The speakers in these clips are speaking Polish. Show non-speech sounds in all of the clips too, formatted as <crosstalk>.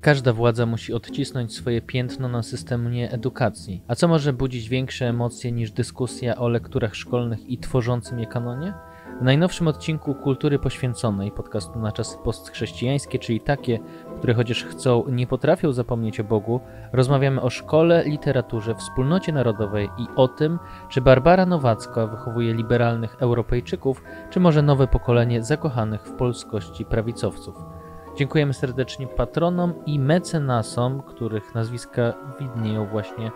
Każda władza musi odcisnąć swoje piętno na systemie edukacji. A co może budzić większe emocje niż dyskusja o lekturach szkolnych i tworzącym je kanonie? W najnowszym odcinku Kultury Poświęconej podcastu na czasy postchrześcijańskie, czyli takie, które chociaż chcą, nie potrafią zapomnieć o Bogu, rozmawiamy o szkole, literaturze, wspólnocie narodowej i o tym, czy Barbara Nowacka wychowuje liberalnych Europejczyków, czy może nowe pokolenie zakochanych w polskości prawicowców. Dziękujemy serdecznie patronom i mecenasom, których nazwiska widnieją właśnie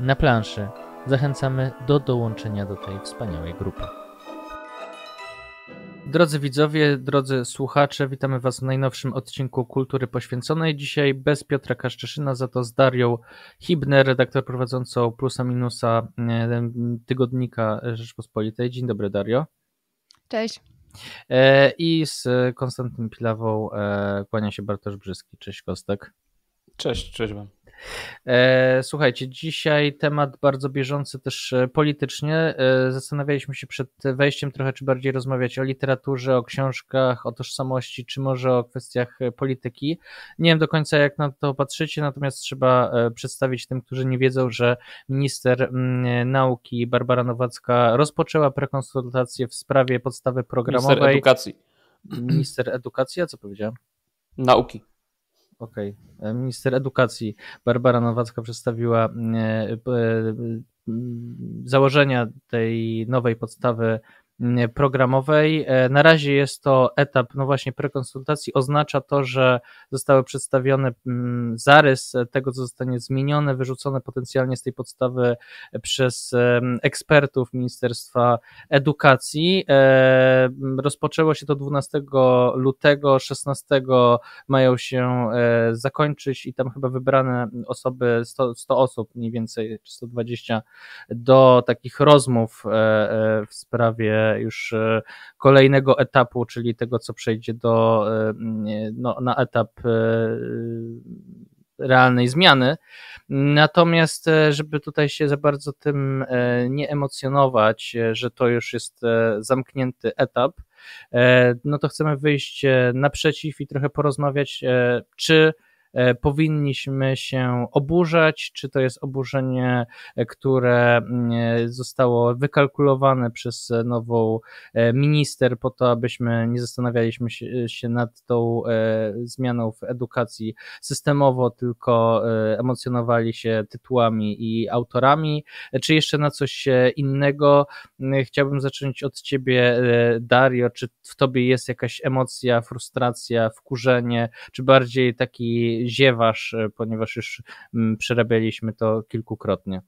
na planszy. Zachęcamy do dołączenia do tej wspaniałej grupy. Drodzy widzowie, drodzy słuchacze, witamy Was w najnowszym odcinku Kultury Poświęconej. Dzisiaj bez Piotra Kaszczyszyna, za to z Darią Hibner, redaktor prowadzącą Plusa Minusa e, tygodnika Rzeczpospolitej. Dzień dobry, Dario. Cześć. E, I z Konstantym Pilawą e, kłania się Bartosz Brzyski. Cześć Kostek. Cześć, cześć wam. E, słuchajcie, dzisiaj temat bardzo bieżący też e, politycznie. E, zastanawialiśmy się przed wejściem trochę, czy bardziej rozmawiać o literaturze, o książkach, o tożsamości, czy może o kwestiach polityki. Nie wiem do końca, jak na to patrzycie, natomiast trzeba przedstawić tym, którzy nie wiedzą, że minister mm, nauki Barbara Nowacka rozpoczęła prekonsultacje w sprawie podstawy programowej. Minister edukacji. Minister edukacji, a co powiedziałem? Nauki. Okej. Okay. E, minister Edukacji Barbara Nowacka przedstawiła e, e, założenia tej nowej podstawy Mm, programowej. E, na razie jest to etap, no właśnie, prekonsultacji. Oznacza to, że zostały przedstawione mm, zarys tego, co zostanie zmienione, wyrzucone potencjalnie z tej podstawy przez ekspertów Ministerstwa Edukacji. E, rozpoczęło się to 12 lutego, 16 mają się e, zakończyć i tam chyba wybrane osoby, 100, 100 osób mniej więcej, czy 120 do takich rozmów w sprawie już e, kolejnego etapu, czyli tego, co przejdzie do, e, no, na etap e, realnej zmiany. Natomiast, żeby tutaj się za bardzo tym nie emocjonować, że to już jest zamknięty etap, no to chcemy wyjść naprzeciw i trochę porozmawiać, czy E, powinniśmy się oburzać, czy to jest oburzenie, e, które mm, e, zostało wykalkulowane przez nową minister po to, abyśmy nie zastanawialiśmy się nad tą zmianą w edukacji systemowo, tylko emocjonowali się tytułami i autorami, czy jeszcze na coś innego. Mm, chciałbym zacząć od ciebie, Dario, czy w tobie jest jakaś emocja, frustracja, wkurzenie, czy bardziej taki ziewasz, e, ponieważ już mm, przerabialiśmy to kilkukrotnie.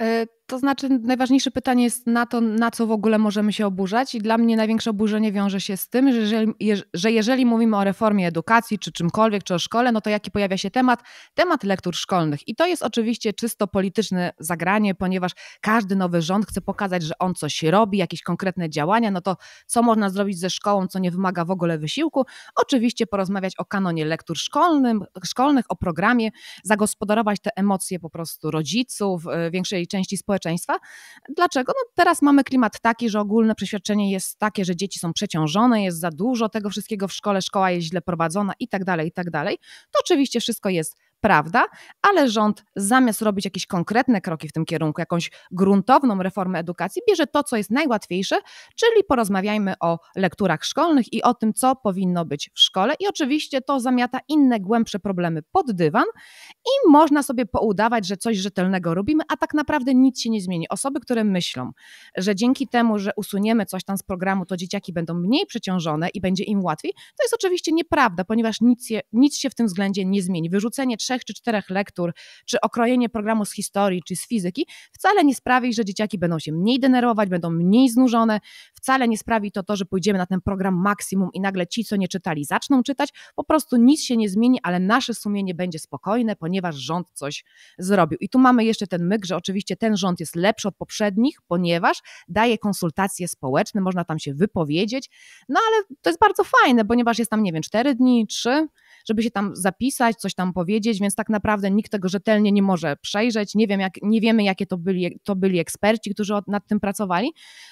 E, to znaczy, najważniejsze pytanie jest na to, na co w ogóle możemy się oburzać, i dla mnie największe oburzenie wiąże się z tym, że jeżeli, że jeżeli mówimy o reformie edukacji, czy czymkolwiek, czy o szkole, no to jaki pojawia się temat? Temat lektur szkolnych. I to jest oczywiście czysto polityczne zagranie, ponieważ każdy nowy rząd chce pokazać, że on coś robi, jakieś konkretne działania, no to co można zrobić ze szkołą, co nie wymaga w ogóle wysiłku? Oczywiście porozmawiać o kanonie lektur szkolnym, szkolnych, o programie, zagospodarować te emocje po prostu rodziców, y, większej części społeczeństwa, społeczeństwa. Dlaczego? No teraz mamy klimat taki, że ogólne przeświadczenie jest takie, że dzieci są przeciążone, jest za dużo tego wszystkiego w szkole, szkoła jest źle prowadzona i tak dalej, i tak dalej. To oczywiście wszystko jest prawda, ale rząd zamiast robić jakieś konkretne kroki w tym kierunku, jakąś gruntowną reformę edukacji, bierze to, co jest najłatwiejsze, czyli porozmawiajmy o lekturach szkolnych i o tym, co powinno być w szkole. I oczywiście to zamiata inne, głębsze problemy pod dywan i można sobie poudawać, że coś rzetelnego robimy, a tak naprawdę nic się nie zmieni. Osoby, które myślą, że dzięki temu, że usuniemy coś tam z programu, to dzieciaki będą mniej przeciążone i będzie im łatwiej, to jest oczywiście nieprawda, ponieważ nic, się nic się w tym względzie nie zmieni. Wyrzucenie trzech trzech czy czterech lektur, czy okrojenie programu z historii, czy z fizyki, wcale nie sprawi, że dzieciaki będą się mniej denerwować, będą mniej znużone, wcale nie sprawi to to, że pójdziemy na ten program maksimum i nagle ci, co nie czytali, zaczną czytać, po prostu nic się nie zmieni, ale nasze sumienie będzie spokojne, ponieważ rząd coś zrobił. I tu mamy jeszcze ten myk, że oczywiście ten rząd jest lepszy od poprzednich, ponieważ daje konsultacje społeczne, można tam się wypowiedzieć, no ale to jest bardzo fajne, ponieważ jest tam, nie wiem, cztery dni, trzy, żeby się tam zapisać, coś tam powiedzieć, więc tak naprawdę nikt tego rzetelnie nie może przejrzeć. Nie, wiem, jak, nie wiemy, jakie to byli, to byli eksperci, którzy nad tym pracowali,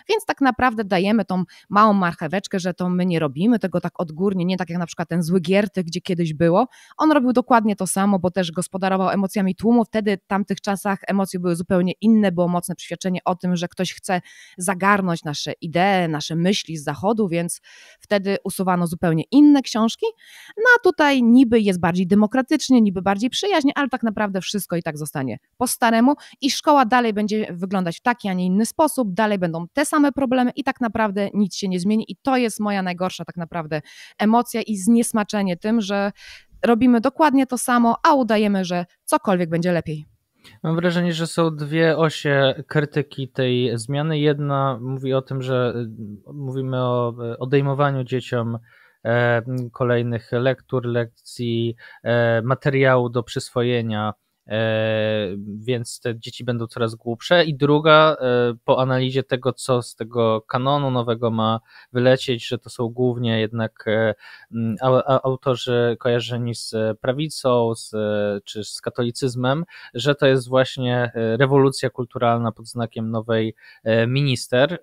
więc tak naprawdę dajemy tą małą marcheweczkę, że to my nie robimy tego tak odgórnie, nie tak jak na przykład ten zły Gierty, gdzie kiedyś było. On robił dokładnie to samo, bo też gospodarował emocjami tłumu. Wtedy w tamtych czasach emocje były zupełnie inne, było mocne przeświadczenie o tym, że ktoś chce zagarnąć nasze idee, nasze myśli z zachodu, więc wtedy usuwano zupełnie inne książki. No a tutaj niby jest bardziej demokratycznie, niby bardziej bardziej przyjaźń, ale tak naprawdę wszystko i tak zostanie po staremu i szkoła dalej będzie wyglądać w taki, a nie inny sposób, dalej będą te same problemy i tak naprawdę nic się nie zmieni i to jest moja najgorsza tak naprawdę emocja i zniesmaczenie tym, że robimy dokładnie to samo, a udajemy, że cokolwiek będzie lepiej. Mam wrażenie, że są dwie osie krytyki tej zmiany. Jedna mówi o tym, że y, mówimy o y, odejmowaniu dzieciom E, kolejnych lektur, lekcji, e, materiału do przyswojenia e, więc te dzieci będą coraz głupsze. I druga, po analizie tego, co z tego kanonu nowego ma wylecieć, że to są głównie jednak autorzy kojarzeni z prawicą z, czy z katolicyzmem, że to jest właśnie rewolucja kulturalna pod znakiem nowej minister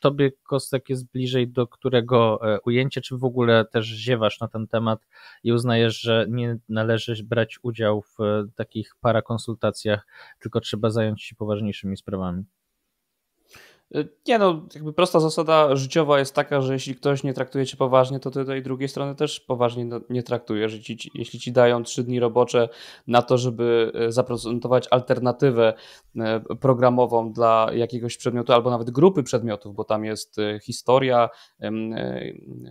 tobie, Kostek, jest bliżej do którego e, ujęcie, czy w ogóle też ziewasz na ten temat i uznajesz, że nie należy brać udziału w e, takich parakonsultacjach, tylko trzeba zająć się poważniejszymi sprawami? Y, nie no, jakby prosta zasada życiowa jest taka, że jeśli ktoś nie traktuje cię poważnie, to ty tej drugiej strony też poważnie no, nie traktujesz. Jeśli ci dają trzy dni robocze na to, żeby y, zaprezentować alternatywę y, programową dla jakiegoś przedmiotu albo nawet grupy przedmiotów, bo tam jest historia,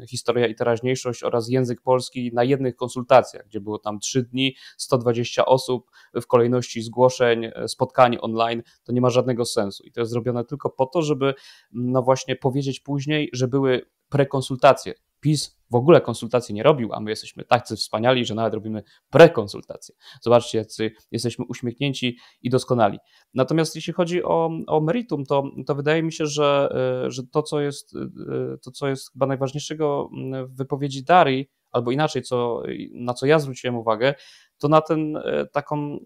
historia i teraźniejszość oraz język polski na jednych konsultacjach, gdzie było tam trzy dni, 120 osób w kolejności zgłoszeń, spotkanie online, to nie ma żadnego sensu. I to jest zrobione tylko po to, żeby no właśnie powiedzieć później, że były prekonsultacje. PiS w ogóle konsultacji nie robił, a my jesteśmy tacy wspaniali, że nawet robimy prekonsultacje. Zobaczcie, jacy jesteśmy uśmiechnięci i doskonali. Natomiast jeśli chodzi o, o meritum, to, to wydaje mi się, że, e, że to, co jest, e, to, co jest chyba najważniejszego mm, w wypowiedzi Darii, albo inaczej, co, na co ja zwróciłem uwagę, to na ten e, taką e,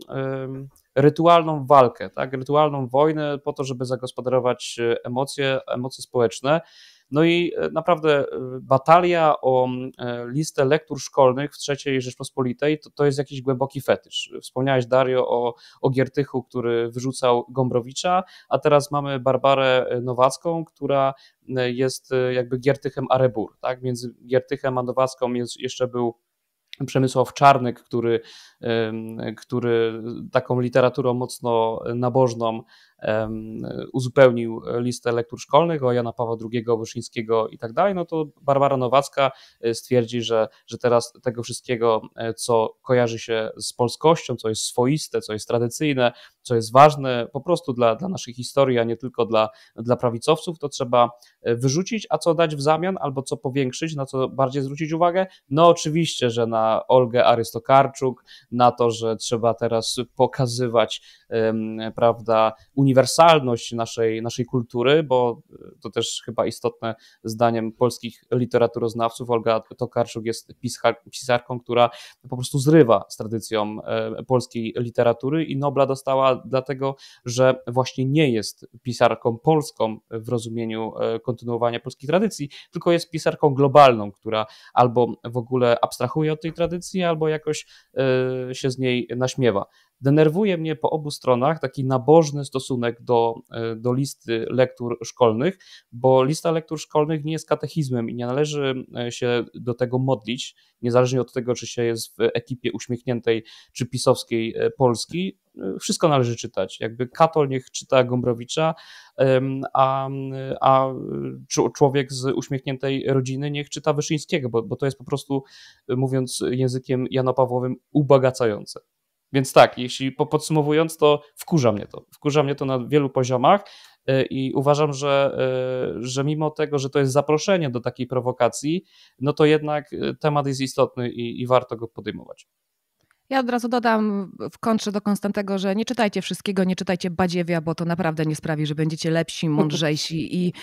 rytualną walkę, tak, rytualną wojnę po to, żeby zagospodarować e, emocje, emocje społeczne. No i naprawdę batalia o listę lektur szkolnych w III Rzeczpospolitej to, to jest jakiś głęboki fetysz. Wspomniałeś, Dario, o, o Giertychu, który wyrzucał Gombrowicza, a teraz mamy Barbarę Nowacką, która jest jakby Giertychem Arebur. Tak? Między Giertychem a Nowacką jest, jeszcze był Przemysław Czarnek, który, który taką literaturą mocno nabożną uzupełnił listę lektur szkolnych o Jana Pawła II, Wyszyńskiego i tak dalej, no to Barbara Nowacka e, stwierdzi, że, że teraz tego wszystkiego, e, co kojarzy się z polskością, co jest swoiste, co jest tradycyjne, co jest ważne po prostu dla, dla naszej historii, a nie tylko dla, dla prawicowców, to trzeba e, wyrzucić, a co dać w zamian albo co powiększyć, na co bardziej zwrócić uwagę? No oczywiście, że na Olgę Arystokarczuk, na to, że trzeba teraz pokazywać, prawda, uniwersytet uniwersalność naszej, naszej kultury, bo e, to też chyba istotne zdaniem polskich literaturoznawców. Olga Tokarczuk jest pisarką, która po prostu zrywa z tradycją e, polskiej literatury i Nobla dostała dlatego, że właśnie nie jest pisarką polską w rozumieniu e, kontynuowania polskiej tradycji, tylko jest pisarką globalną, która albo w ogóle abstrahuje od tej tradycji, albo jakoś się z niej naśmiewa. Denerwuje mnie po obu stronach taki nabożny stosunek do, e, do listy lektur szkolnych, bo lista lektur szkolnych nie jest katechizmem i nie należy e, się do tego modlić, niezależnie od tego, czy się jest w ekipie uśmiechniętej czy pisowskiej e, Polski wszystko należy czytać. Jakby Katol niech czyta Gombrowicza, a, a człowiek z uśmiechniętej rodziny niech czyta Wyszyńskiego, bo, bo to jest po prostu, mówiąc językiem Janopawłowym, ubogacające. Więc tak, jeśli podsumowując, to wkurza mnie to. Wkurza mnie to na wielu poziomach e, i uważam, że, e, że mimo tego, że to jest zaproszenie do takiej prowokacji, no to jednak e, temat jest istotny i, i warto go podejmować. Ja od razu dodam w kontrze do Konstantego, że nie czytajcie wszystkiego, nie czytajcie badziewia, bo to naprawdę nie sprawi, że będziecie lepsi, mądrzejsi i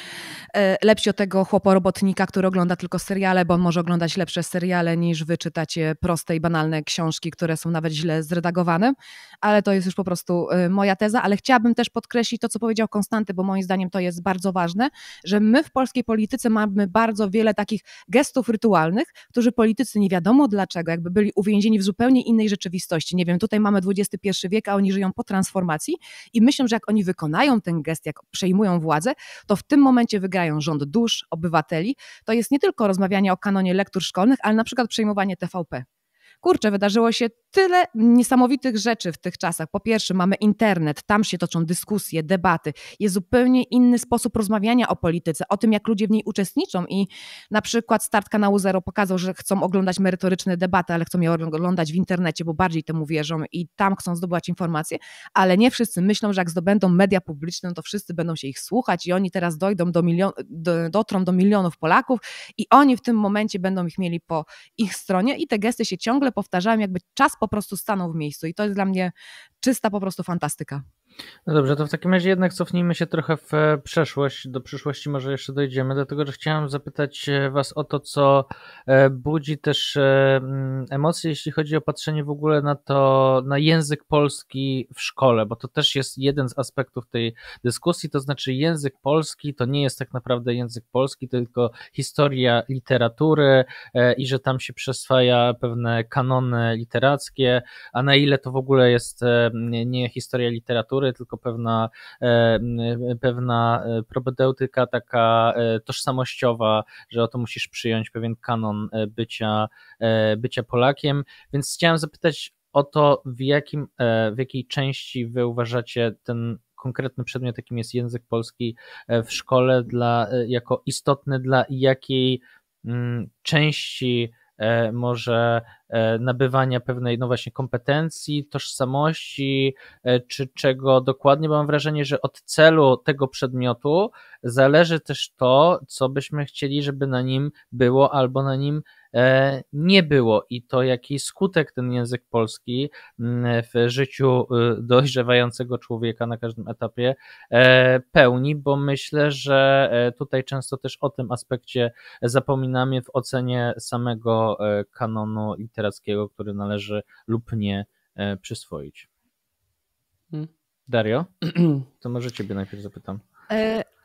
e, lepsi od tego chłoporobotnika, który ogląda tylko seriale, bo on może oglądać lepsze seriale niż wy czytacie proste i banalne książki, które są nawet źle zredagowane, ale to jest już po prostu e, moja teza, ale chciałabym też podkreślić to, co powiedział Konstanty, bo moim zdaniem to jest bardzo ważne, że my w polskiej polityce mamy bardzo wiele takich gestów rytualnych, którzy politycy nie wiadomo dlaczego, jakby byli uwięzieni w zupełnie innej rzeczy rzeczywistości. Nie wiem, tutaj mamy XXI wiek, a oni żyją po transformacji i myślę, że jak oni wykonają ten gest, jak przejmują władzę, to w tym momencie wygrają rząd dusz, obywateli. To jest nie tylko rozmawianie o kanonie lektur szkolnych, ale na przykład przejmowanie TVP kurczę, wydarzyło się tyle niesamowitych rzeczy w tych czasach. Po pierwsze, mamy internet, tam się toczą dyskusje, debaty, jest zupełnie inny sposób rozmawiania o polityce, o tym, jak ludzie w niej uczestniczą. I na przykład start kanału Zero pokazał, że chcą oglądać merytoryczne debaty, ale chcą je oglądać w internecie, bo bardziej temu wierzą i tam chcą zdobywać informacje, ale nie wszyscy myślą, że jak zdobędą media publiczne, to wszyscy będą się ich słuchać i oni teraz dojdą do milion, do, dotrą do milionów Polaków i oni w tym momencie będą ich mieli po ich stronie i te gesty się ciągle powtarzałem, jakby czas po prostu stanął w miejscu i to jest dla mnie czysta po prostu fantastyka. No dobrze, to w takim razie jednak cofnijmy się trochę w e, przeszłość, do przyszłości może jeszcze dojdziemy, dlatego że chciałem zapytać e, Was o to, co e, budzi też mm, emocje, jeśli chodzi o patrzenie w ogóle na to, na język polski w szkole, bo to też jest jeden z aspektów tej dyskusji, to znaczy język polski to nie jest tak naprawdę język polski, tylko historia literatury i że tam się przeswaja pewne kanony literackie, a na ile to w ogóle jest nie historia literatury, literatury, tylko pewna, e, pewna e, propedeutyka taka e, tożsamościowa, że oto musisz przyjąć pewien kanon bycia, bycia Polakiem. Więc chciałem zapytać o to, w, jakim, w jakiej części wy uważacie ten konkretny przedmiot, jakim jest język polski w szkole, dla, jako istotny dla jakiej części E, może e, nabywania pewnej, no właśnie, kompetencji, tożsamości, e, czy czego dokładnie, bo mam wrażenie, że od celu tego przedmiotu zależy też to, co byśmy chcieli, żeby na nim było albo na nim E, nie było i to jaki skutek ten język polski mm, w życiu y, dojrzewającego człowieka na każdym etapie e, pełni, bo myślę, że e, tutaj często też o tym aspekcie zapominamy w ocenie samego kanonu literackiego, który należy lub nie przyswoić. Hmm. Dario, <clears throat> to może ciebie najpierw zapytam.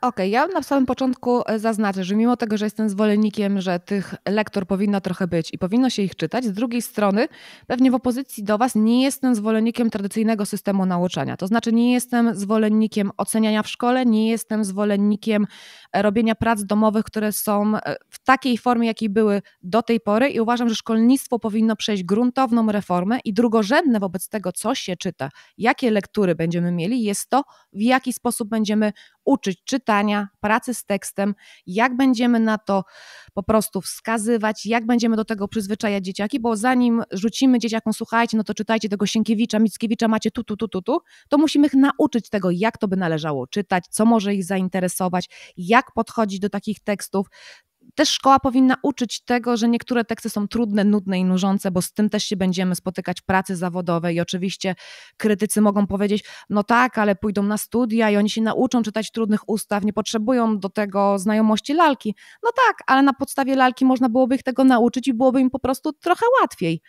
Okej, okay, ja na samym początku e, zaznaczę, że mimo tego, że jestem zwolennikiem, że tych lektor powinno trochę być i powinno się ich czytać, z drugiej strony pewnie w opozycji do Was nie jestem zwolennikiem tradycyjnego systemu nauczania. To znaczy nie jestem zwolennikiem oceniania w szkole, nie jestem zwolennikiem e, robienia prac domowych, które są e, w takiej formie, jakiej były do tej pory i uważam, że szkolnictwo powinno przejść gruntowną reformę i drugorzędne wobec tego, co się czyta, jakie lektury będziemy mieli, jest to, w jaki sposób będziemy uczyć, czytać, czytania, pracy z tekstem, jak będziemy na to po prostu wskazywać, jak będziemy do tego przyzwyczajać dzieciaki, bo zanim rzucimy dzieciakom, słuchajcie, no to czytajcie tego Sienkiewicza, Mickiewicza, macie tu, tu, tu, tu, tu, to musimy ich nauczyć tego, jak to by należało czytać, co może ich zainteresować, jak podchodzić do takich tekstów, też szkoła powinna uczyć tego, że niektóre teksty są trudne, nudne i nużące, bo z tym też się będziemy spotykać w pracy zawodowej i oczywiście krytycy mogą powiedzieć, no tak, ale pójdą na studia i oni się nauczą czytać trudnych ustaw, nie potrzebują do tego znajomości lalki. No tak, ale na podstawie lalki można byłoby ich tego nauczyć i byłoby im po prostu trochę łatwiej.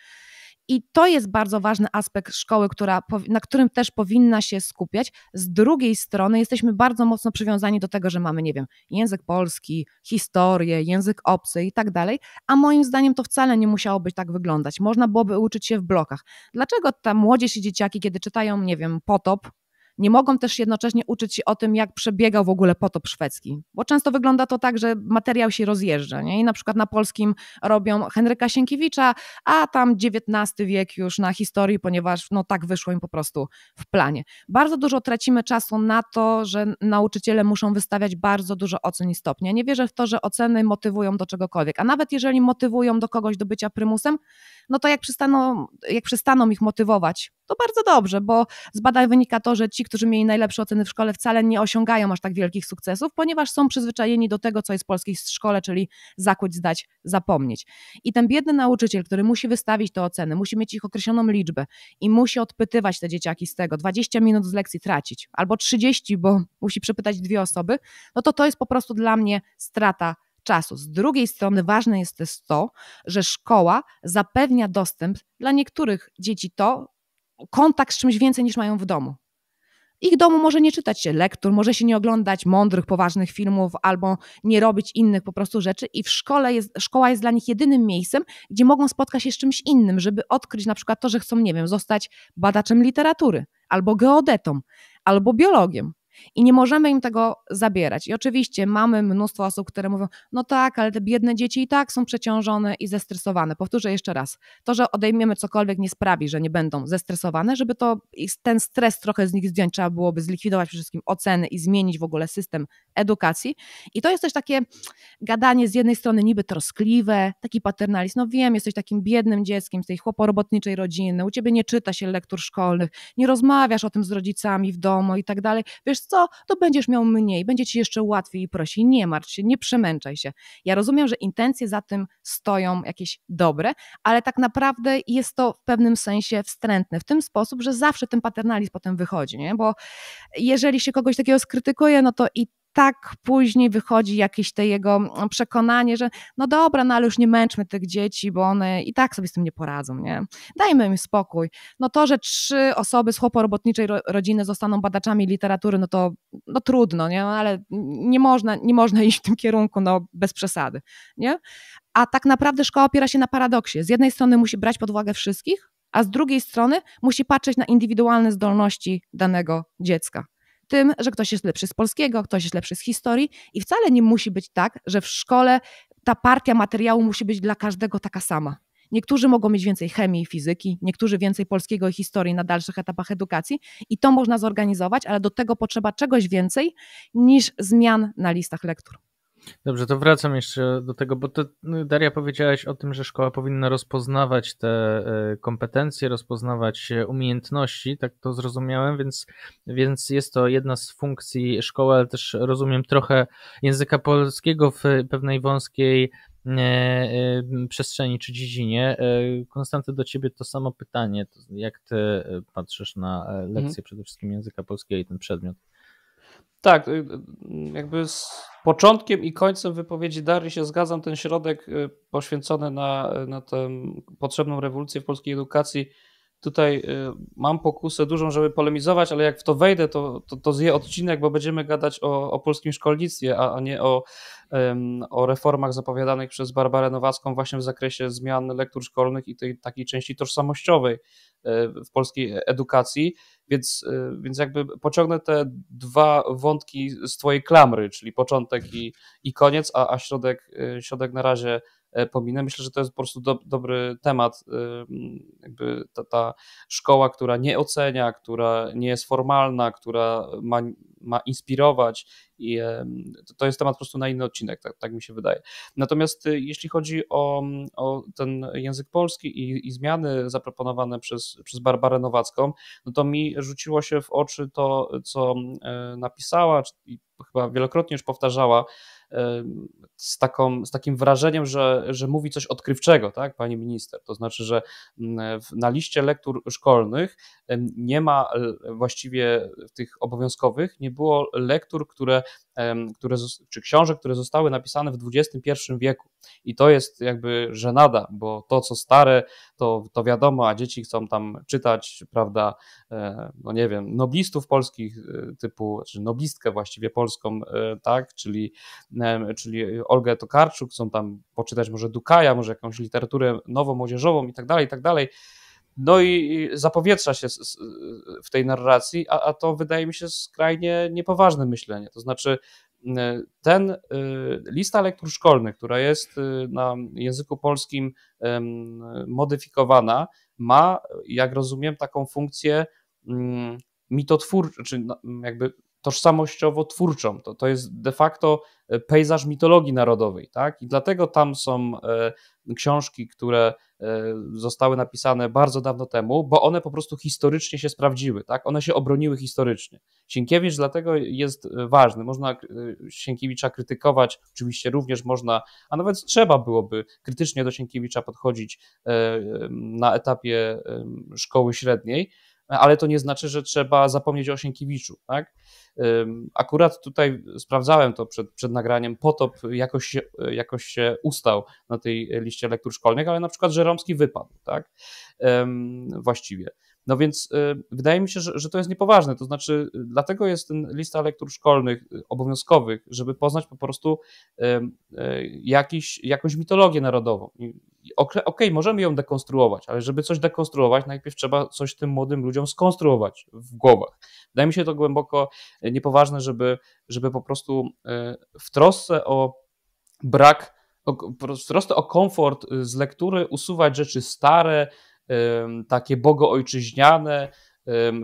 I to jest bardzo ważny aspekt szkoły, która, na którym też powinna się skupiać. Z drugiej strony jesteśmy bardzo mocno przywiązani do tego, że mamy, nie wiem, język polski, historię, język obcy i tak dalej, a moim zdaniem to wcale nie musiało być tak wyglądać. Można byłoby uczyć się w blokach. Dlaczego ta młodzież i dzieciaki, kiedy czytają, nie wiem, Potop, nie mogą też jednocześnie uczyć się o tym, jak przebiegał w ogóle potop szwedzki. Bo często wygląda to tak, że materiał się rozjeżdża. Nie? I na przykład na polskim robią Henryka Sienkiewicza, a tam XIX wiek już na historii, ponieważ no tak wyszło im po prostu w planie. Bardzo dużo tracimy czasu na to, że nauczyciele muszą wystawiać bardzo dużo ocen i Ja Nie wierzę w to, że oceny motywują do czegokolwiek. A nawet jeżeli motywują do kogoś do bycia prymusem, no to jak przestaną, jak przestaną ich motywować to bardzo dobrze, bo z badań wynika to, że ci, którzy mieli najlepsze oceny w szkole, wcale nie osiągają aż tak wielkich sukcesów, ponieważ są przyzwyczajeni do tego, co jest w polskiej szkole, czyli zakłóć, zdać, zapomnieć. I ten biedny nauczyciel, który musi wystawić te oceny, musi mieć ich określoną liczbę i musi odpytywać te dzieciaki z tego, 20 minut z lekcji tracić, albo 30, bo <laughs> musi przepytać dwie osoby, no to to jest po prostu dla mnie strata czasu. Z drugiej strony ważne jest też to, że szkoła zapewnia dostęp dla niektórych dzieci to, kontakt z czymś więcej niż mają w domu. Ich domu może nie czytać się lektur, może się nie oglądać mądrych, poważnych filmów albo nie robić innych po prostu rzeczy i w szkole jest, szkoła jest dla nich jedynym miejscem, gdzie mogą spotkać się z czymś innym, żeby odkryć na przykład to, że chcą, nie wiem, zostać badaczem literatury albo geodetą, albo biologiem. I nie możemy im tego zabierać. I oczywiście mamy mnóstwo osób, które mówią, no tak, ale te biedne dzieci i tak są przeciążone i zestresowane. Powtórzę jeszcze raz, to, że odejmiemy cokolwiek nie sprawi, że nie będą zestresowane, żeby to ten stres trochę z nich zdjąć, trzeba byłoby zlikwidować przede wszystkim oceny i zmienić w ogóle system edukacji. I to jest też takie gadanie z jednej strony niby troskliwe, taki paternalizm, no wiem, jesteś takim biednym dzieckiem z tej chłoporobotniczej rodziny, u ciebie nie czyta się lektur szkolnych, nie rozmawiasz o tym z rodzicami w domu i tak dalej. Wiesz co, to będziesz miał mniej, będzie ci jeszcze łatwiej i prosi. Nie martw się, nie przemęczaj się. Ja rozumiem, że intencje za tym stoją jakieś dobre, ale tak naprawdę jest to w pewnym sensie wstrętne w tym sposób, że zawsze ten paternalizm potem wychodzi, nie? bo jeżeli się kogoś takiego skrytykuje, no to i tak później wychodzi jakieś te jego mm, przekonanie, że no dobra, no ale już nie męczmy tych dzieci, bo one i tak sobie z tym nie poradzą, nie? Dajmy im spokój. No to, że trzy osoby z chłoporobotniczej rodziny zostaną badaczami literatury, no to no trudno, nie? No ale nie można, nie można iść w tym kierunku, no bez przesady, nie? A tak naprawdę szkoła opiera się na paradoksie. Z jednej strony musi brać pod uwagę wszystkich, a z drugiej strony musi patrzeć na indywidualne zdolności danego dziecka tym, że ktoś jest lepszy z polskiego, ktoś jest lepszy z historii i wcale nie musi być tak, że w szkole ta partia materiału musi być dla każdego taka sama. Niektórzy mogą mieć więcej chemii i fizyki, niektórzy więcej polskiego i historii na dalszych etapach edukacji i to można zorganizować, ale do tego potrzeba czegoś więcej niż zmian na listach lektur. Dobrze, to wracam jeszcze do tego, bo to, no, Daria powiedziałaś o tym, że szkoła powinna rozpoznawać te e, kompetencje, rozpoznawać e, umiejętności, tak to zrozumiałem, więc, więc jest to jedna z funkcji szkoły, ale też rozumiem trochę języka polskiego w pewnej wąskiej e, przestrzeni czy dziedzinie. Konstanty, do ciebie to samo pytanie. Jak ty patrzysz na lekcję mhm. przede wszystkim języka polskiego i ten przedmiot? Tak, y, y, jakby z początkiem i końcem wypowiedzi Dary się zgadzam. Ten środek y, poświęcony na, na tę potrzebną rewolucję w polskiej edukacji. Tutaj mam pokusę dużą, żeby polemizować, ale jak w to wejdę, to, to, to zje odcinek, bo będziemy gadać o, o polskim szkolnictwie, a, a nie o o reformach zapowiadanych przez Barbarę Nowacką właśnie w zakresie zmian lektur szkolnych i tej takiej części tożsamościowej e, w polskiej edukacji, więc, e, więc jakby pociągnę te dwa wątki z Twojej klamry, czyli początek i, i koniec, a, a środek, e, środek na razie E, pominę. Myślę, że to jest po prostu do, dobry temat. Y, jakby ta, ta, szkoła, która nie ocenia, która nie jest formalna, która ma, ma inspirować, i e, to jest temat po prostu na inny odcinek, tak, tak mi się wydaje. Natomiast y, jeśli chodzi o, o ten język polski i, i, zmiany zaproponowane przez, przez Barbarę Nowacką, no to mi rzuciło się w oczy to, co e, napisała, czy, chyba wielokrotnie już powtarzała z, taką, z takim wrażeniem, że, że mówi coś odkrywczego, tak, pani minister. To znaczy, że mm, na liście lektur szkolnych nie ma e, właściwie tych obowiązkowych, nie było lektur, które, które czy książek, które zostały napisane w XXI wieku. I to jest jakby żenada, bo to, co stare, to, to wiadomo, a dzieci chcą tam czytać, prawda, e, no nie wiem, noblistów polskich e, typu, czy noblistkę właściwie polską, tak, czyli czyli Olgę Tokarczuk, są tam poczytać może Dukaja, może jakąś literaturę nową, młodzieżową i tak dalej, i tak dalej. No i zapowietrza się w tej narracji, a, a to wydaje mi się skrajnie niepoważne myślenie. To znaczy, ten y, lista lektur szkolnych, która jest y, na języku polskim modyfikowana, ma, jak rozumiem, taką funkcję mitotwórczą, czy no, jakby tożsamościowo-twórczą. To, to jest de facto e, pejzaż mitologii narodowej, tak? I dlatego tam są e, książki, które e, zostały napisane bardzo dawno temu, bo one po prostu historycznie się sprawdziły, tak? One się obroniły historycznie. Sienkiewicz dlatego jest ważny. Można Sienkiewicza krytykować, oczywiście również można, a nawet trzeba byłoby krytycznie do Sienkiewicza podchodzić na etapie szkoły średniej, ale to nie znaczy, że trzeba zapomnieć o Sienkiewiczu, tak? Akurat tutaj sprawdzałem to przed, przed nagraniem, potop jakoś się, jakoś się ustał na tej liście lektur szkolnych, ale na przykład Żeromski wypadł, tak? Właściwie. No więc y, wydaje mi się, że, że to jest niepoważne. To znaczy, y, dlatego jest ten lista lektur szkolnych y, obowiązkowych, żeby poznać po prostu jakiś, jakąś mitologię narodową. Okej, okay, możemy ją dekonstruować, ale żeby coś dekonstruować, najpierw trzeba coś tym młodym ludziom skonstruować w głowach. Wydaje mi się to głęboko niepoważne, żeby, żeby po prostu w trosce o brak, o, o komfort z lektury usuwać rzeczy stare, takie bogoojczyźniane,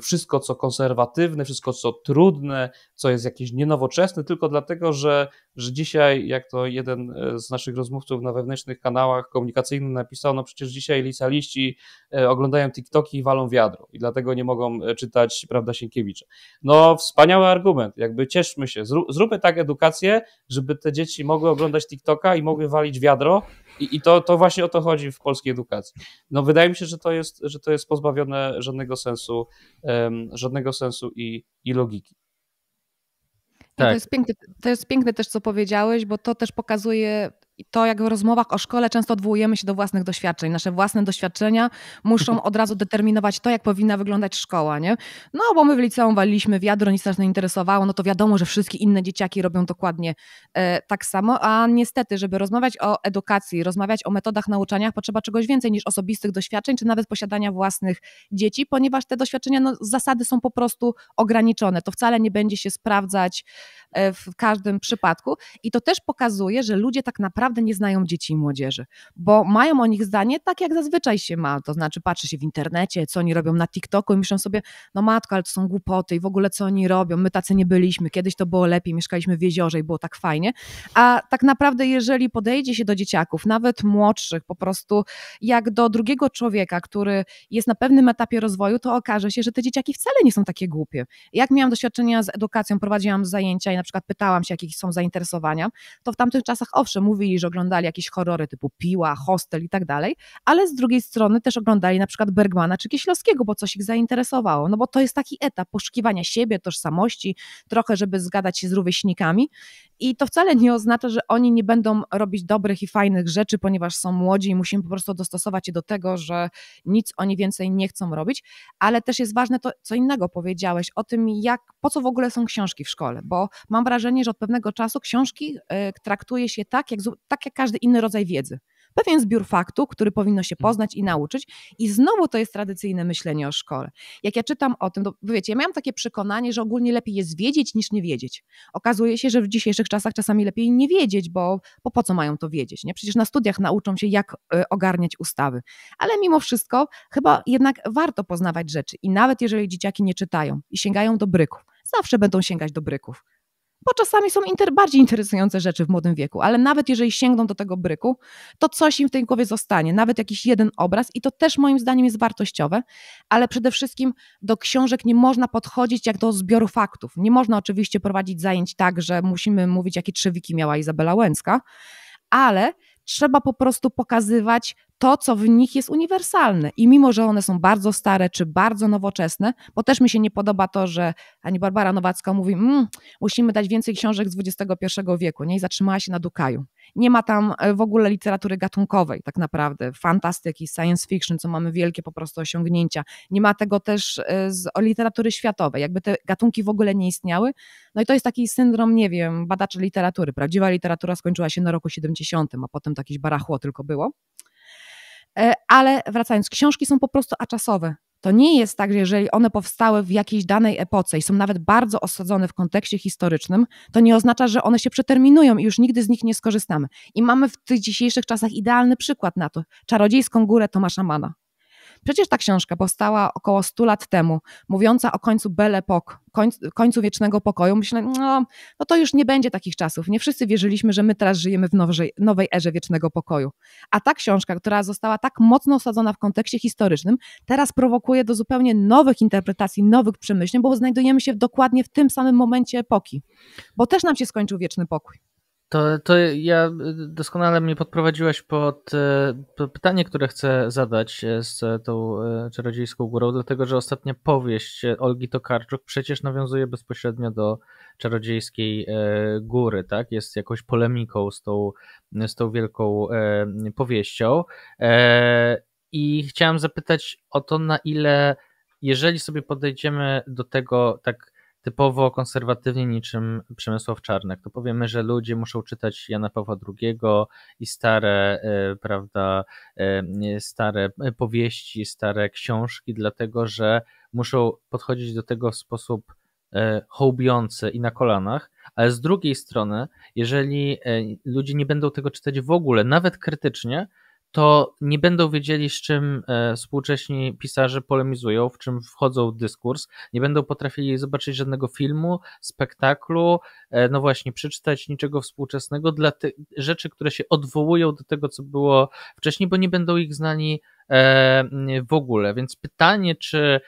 wszystko co konserwatywne, wszystko co trudne, co jest jakieś nienowoczesne, tylko dlatego, że, że dzisiaj, jak to jeden e, z naszych rozmówców na wewnętrznych kanałach komunikacyjnych napisał, no przecież dzisiaj licealiści e, oglądają TikToki i walą wiadro i dlatego nie mogą e, czytać, prawda, Sienkiewicza. No wspaniały argument, jakby cieszmy się, zróbmy tak edukację, żeby te dzieci mogły oglądać TikToka i mogły walić wiadro, i, i to, to właśnie o to chodzi w polskiej edukacji. No wydaje mi się, że to jest, że to jest pozbawione żadnego sensu, um, żadnego sensu i, i logiki. No, tak. To, jest piękne, to jest piękne też, co powiedziałeś, bo to też pokazuje to, jak w rozmowach o szkole często odwołujemy się do własnych doświadczeń. Nasze własne doświadczenia muszą <laughs> od razu determinować to, jak powinna wyglądać szkoła, nie? No, bo my w liceum waliliśmy wiadro, nic nas nie interesowało, no to wiadomo, że wszystkie inne dzieciaki robią dokładnie e, tak samo, a niestety, żeby rozmawiać o edukacji, rozmawiać o metodach nauczania, potrzeba czegoś więcej niż osobistych doświadczeń, czy nawet posiadania własnych dzieci, ponieważ te doświadczenia, no, zasady są po prostu ograniczone. To wcale nie będzie się sprawdzać e, w każdym przypadku i to też pokazuje, że ludzie tak naprawdę naprawdę nie znają dzieci i młodzieży, bo mają o nich zdanie tak, jak zazwyczaj się ma. To znaczy, patrzy się w internecie, co oni robią na TikToku i myślą sobie, no matko, ale to są głupoty i w ogóle co oni robią. My tacy nie byliśmy, kiedyś to było lepiej, mieszkaliśmy w jeziorze i było tak fajnie. A tak naprawdę, jeżeli podejdzie się do dzieciaków, nawet młodszych, po prostu jak do drugiego człowieka, który jest na pewnym etapie rozwoju, to okaże się, że te dzieciaki wcale nie są takie głupie. Jak miałam doświadczenia z edukacją, prowadziłam zajęcia i na przykład pytałam się, jakie są zainteresowania, to w tamtych czasach owszem, mówi siedzieli i że oglądali jakieś horrory typu Piła, Hostel i tak dalej, ale z drugiej strony też oglądali na przykład Bergmana czy Kieślowskiego, bo coś ich zainteresowało, no bo to jest taki etap poszukiwania siebie, tożsamości, trochę żeby zgadać się z rówieśnikami i to wcale nie oznacza, że oni nie będą robić dobrych i fajnych rzeczy, ponieważ są młodzi i musimy po prostu dostosować się do tego, że nic oni więcej nie chcą robić, ale też jest ważne to, co innego powiedziałeś o tym, jak, po co w ogóle są książki w szkole, bo mam wrażenie, że od pewnego czasu książki y, traktuje się tak, jak tak jak każdy inny rodzaj wiedzy. Pewien zbiór faktu, który powinno się mhm. poznać i nauczyć, i znowu to jest tradycyjne myślenie o szkole. Jak ja czytam o tym, to wiecie, ja miałam takie przekonanie, że ogólnie lepiej jest wiedzieć niż nie wiedzieć. Okazuje się, że w dzisiejszych czasach czasami lepiej nie wiedzieć, bo, bo po co mają to wiedzieć? Nie? Przecież na studiach nauczą się, jak e, ogarniać ustawy. Ale mimo wszystko, chyba jednak warto poznawać rzeczy, i nawet jeżeli dzieciaki nie czytają i sięgają do bryków, zawsze będą sięgać do bryków bo czasami są inter, bardziej interesujące rzeczy w młodym wieku, ale nawet jeżeli sięgną do tego bryku, to coś im w tej głowie zostanie, nawet jakiś jeden obraz i to też moim zdaniem jest wartościowe, ale przede wszystkim do książek nie można podchodzić jak do zbioru faktów. Nie można oczywiście prowadzić zajęć tak, że musimy mówić, jakie trzewiki miała Izabela Łęcka, ale trzeba po prostu pokazywać to, co w nich jest uniwersalne. I mimo, że one są bardzo stare czy bardzo nowoczesne, bo też mi się nie podoba to, że ani Barbara Nowacka mówi, mmm, musimy dać więcej książek z XXI wieku, nie? I zatrzymała się na Dukaju. Nie ma tam e, w ogóle literatury gatunkowej, tak naprawdę, fantastyki, science fiction, co mamy wielkie po prostu osiągnięcia. Nie ma tego też e, z literatury światowej, jakby te gatunki w ogóle nie istniały. No i to jest taki syndrom, nie wiem, badaczy literatury. Prawdziwa literatura skończyła się na roku 70, a potem to jakieś barachło tylko było. E, ale wracając, książki są po prostu aczasowe. To nie jest tak, że jeżeli one powstały w jakiejś danej epoce i są nawet bardzo osadzone w kontekście historycznym, to nie oznacza, że one się przeterminują i już nigdy z nich nie skorzystamy. I mamy w tych dzisiejszych czasach idealny przykład na to. Czarodziejską górę Tomasza Mana. Przecież ta książka powstała około 100 lat temu, mówiąca o końcu Belle Epoque, końcu, końcu wiecznego pokoju. Myślę, no, no to już nie będzie takich czasów. Nie wszyscy wierzyliśmy, że my teraz żyjemy w nowej, nowej erze wiecznego pokoju. A ta książka, która została tak mocno osadzona w kontekście historycznym, teraz prowokuje do zupełnie nowych interpretacji, nowych przemyśleń, bo znajdujemy się dokładnie w tym samym momencie epoki, bo też nam się skończył wieczny pokój. To, to ja y, doskonale mnie podprowadziłaś pod y, pytanie, które chcę zadać y, z tą czarodziejską górą, dlatego że ostatnia powieść Olgi Tokarczuk przecież nawiązuje bezpośrednio do czarodziejskiej góry, tak? Jest jakąś polemiką z tą, z tą wielką powieścią. E, I chciałem zapytać o to, na ile jeżeli sobie podejdziemy do tego tak typowo konserwatywnie niczym Przemysław Czarnek. To powiemy, że ludzie muszą czytać Jana Pawła II i stare, e, prawda, e, stare e, powieści, stare książki, dlatego że muszą podchodzić do tego w sposób hołbiący i na kolanach, ale z drugiej strony, jeżeli ludzie nie będą tego czytać w ogóle, nawet krytycznie, to nie będą wiedzieli, z czym e, współcześni pisarze polemizują, w czym wchodzą w dyskurs, nie będą potrafili zobaczyć żadnego filmu, spektaklu, e, no właśnie, przeczytać niczego współczesnego dla tych rzeczy, które się odwołują do tego, co było wcześniej, bo nie będą ich znani e, w ogóle. Więc pytanie, czy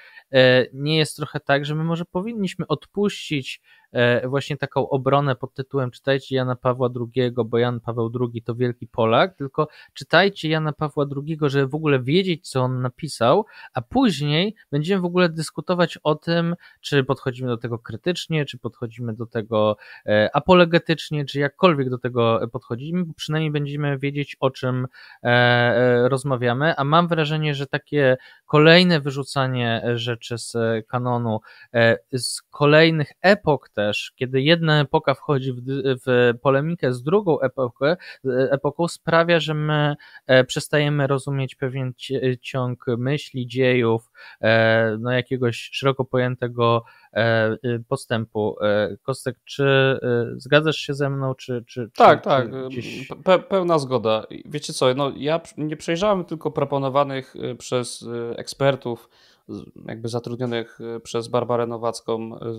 nie jest trochę tak, że my może powinniśmy odpuścić E, właśnie taką obronę pod tytułem czytajcie Jana Pawła II, bo Jan Paweł II to wielki Polak, tylko czytajcie Jana Pawła II, żeby w ogóle wiedzieć, co on napisał, a później będziemy w ogóle dyskutować o tym, czy podchodzimy do tego krytycznie, czy podchodzimy do tego e, apologetycznie, czy jakkolwiek do tego podchodzimy, bo przynajmniej będziemy wiedzieć, o czym e, rozmawiamy, a mam wrażenie, że takie kolejne wyrzucanie rzeczy z kanonu, z kolejnych epok też, też, kiedy jedna epoka wchodzi w, w polemikę z drugą epokę, e, epoką, sprawia, że my e, przestajemy rozumieć pewien e, ciąg myśli, dziejów, no jakiegoś szeroko pojętego postępu. Kostek, czy zgadzasz się ze mną, czy. czy tak, czy, tak. gdzieś... Pe pełna zgoda. Wiecie co, no, ja nie przejrzałem tylko proponowanych y, przez y, ekspertów jakby zatrudnionych e, przez Barbarę Nowacką, e,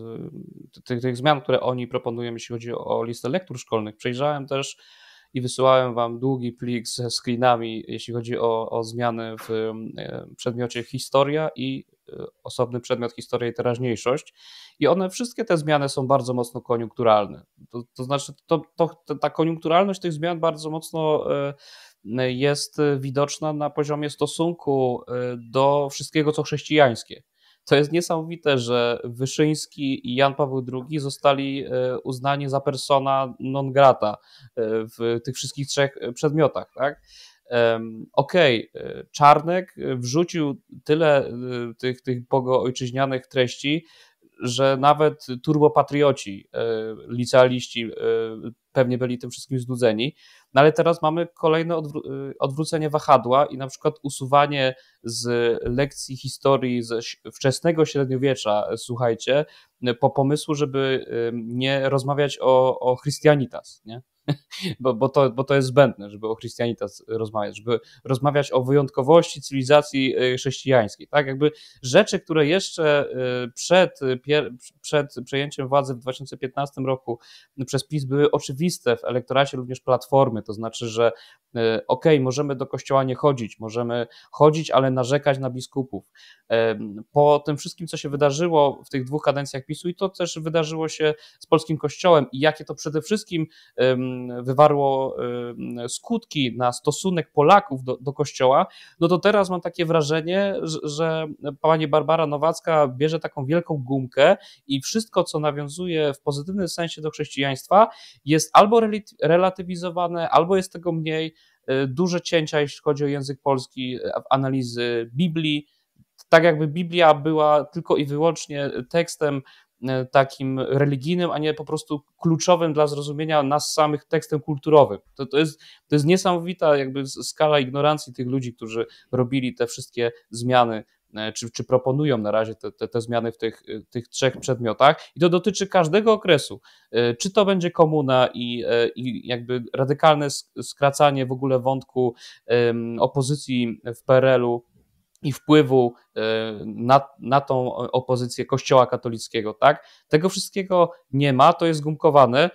tych, tych zmian, które oni proponują, jeśli chodzi o listę lektur szkolnych. Przejrzałem też i wysyłałem Wam długi plik ze screenami, jeśli chodzi o, o zmiany w e, przedmiocie historia i osobny przedmiot historia i teraźniejszość. I one wszystkie te zmiany są bardzo mocno koniunkturalne. To, to znaczy, to, to, ta koniunkturalność tych zmian bardzo mocno jest y, widoczna na poziomie stosunku y, do wszystkiego, co chrześcijańskie. To jest niesamowite, że Wyszyński i Jan Paweł II zostali y, uznani za persona non grata w tych wszystkich trzech przedmiotach. Tak? Okej, okay, Czarnek wrzucił tyle tych, tych bogoojczyźnianych treści, że nawet turbopatrioci, e, licealiści e, pewnie byli tym wszystkim znudzeni, no ale teraz mamy kolejne e, odwrócenie wahadła i na przykład usuwanie z lekcji historii ze wczesnego średniowiecza, słuchajcie, po pomysłu, żeby nie rozmawiać o, o Christianitas, nie? <laughs> bo, bo, to, bo to jest zbędne, żeby o chrystianitas rozmawiać, żeby rozmawiać o wyjątkowości cywilizacji y, chrześcijańskiej. Tak, jakby rzeczy, które jeszcze y, przed, y, przed przejęciem władzy w 2015 roku przez PiS były oczywiste w elektoracie również Platformy, to znaczy, że E, ok, możemy do kościoła nie chodzić, możemy chodzić, ale narzekać na biskupów. E, po tym wszystkim, co się wydarzyło w tych dwóch kadencjach PiSu i to też wydarzyło się z polskim kościołem i jakie to przede wszystkim wywarło skutki na stosunek Polaków do, do kościoła, no to teraz mam takie wrażenie, że pani Barbara Nowacka bierze taką wielką gumkę i wszystko, co nawiązuje w pozytywnym sensie do chrześcijaństwa, jest albo relatywizowane, albo jest tego mniej, E, duże cięcia, jeśli chodzi o język polski, e, analizy Biblii. Tak jakby Biblia była tylko i wyłącznie tekstem e, takim religijnym, a nie po prostu kluczowym dla zrozumienia nas samych tekstem kulturowym. To, to, jest, to jest niesamowita jakby skala ignorancji tych ludzi, którzy robili te wszystkie zmiany E, czy, czy proponują na razie te, te, te zmiany w tych, e, tych trzech przedmiotach i to dotyczy każdego okresu. E, czy to będzie komuna i, i jakby radykalne skracanie w ogóle wątku opozycji w PRL-u i wpływu na, na tą opozycję Kościoła katolickiego, tak? Tego wszystkiego nie ma, to jest gumkowane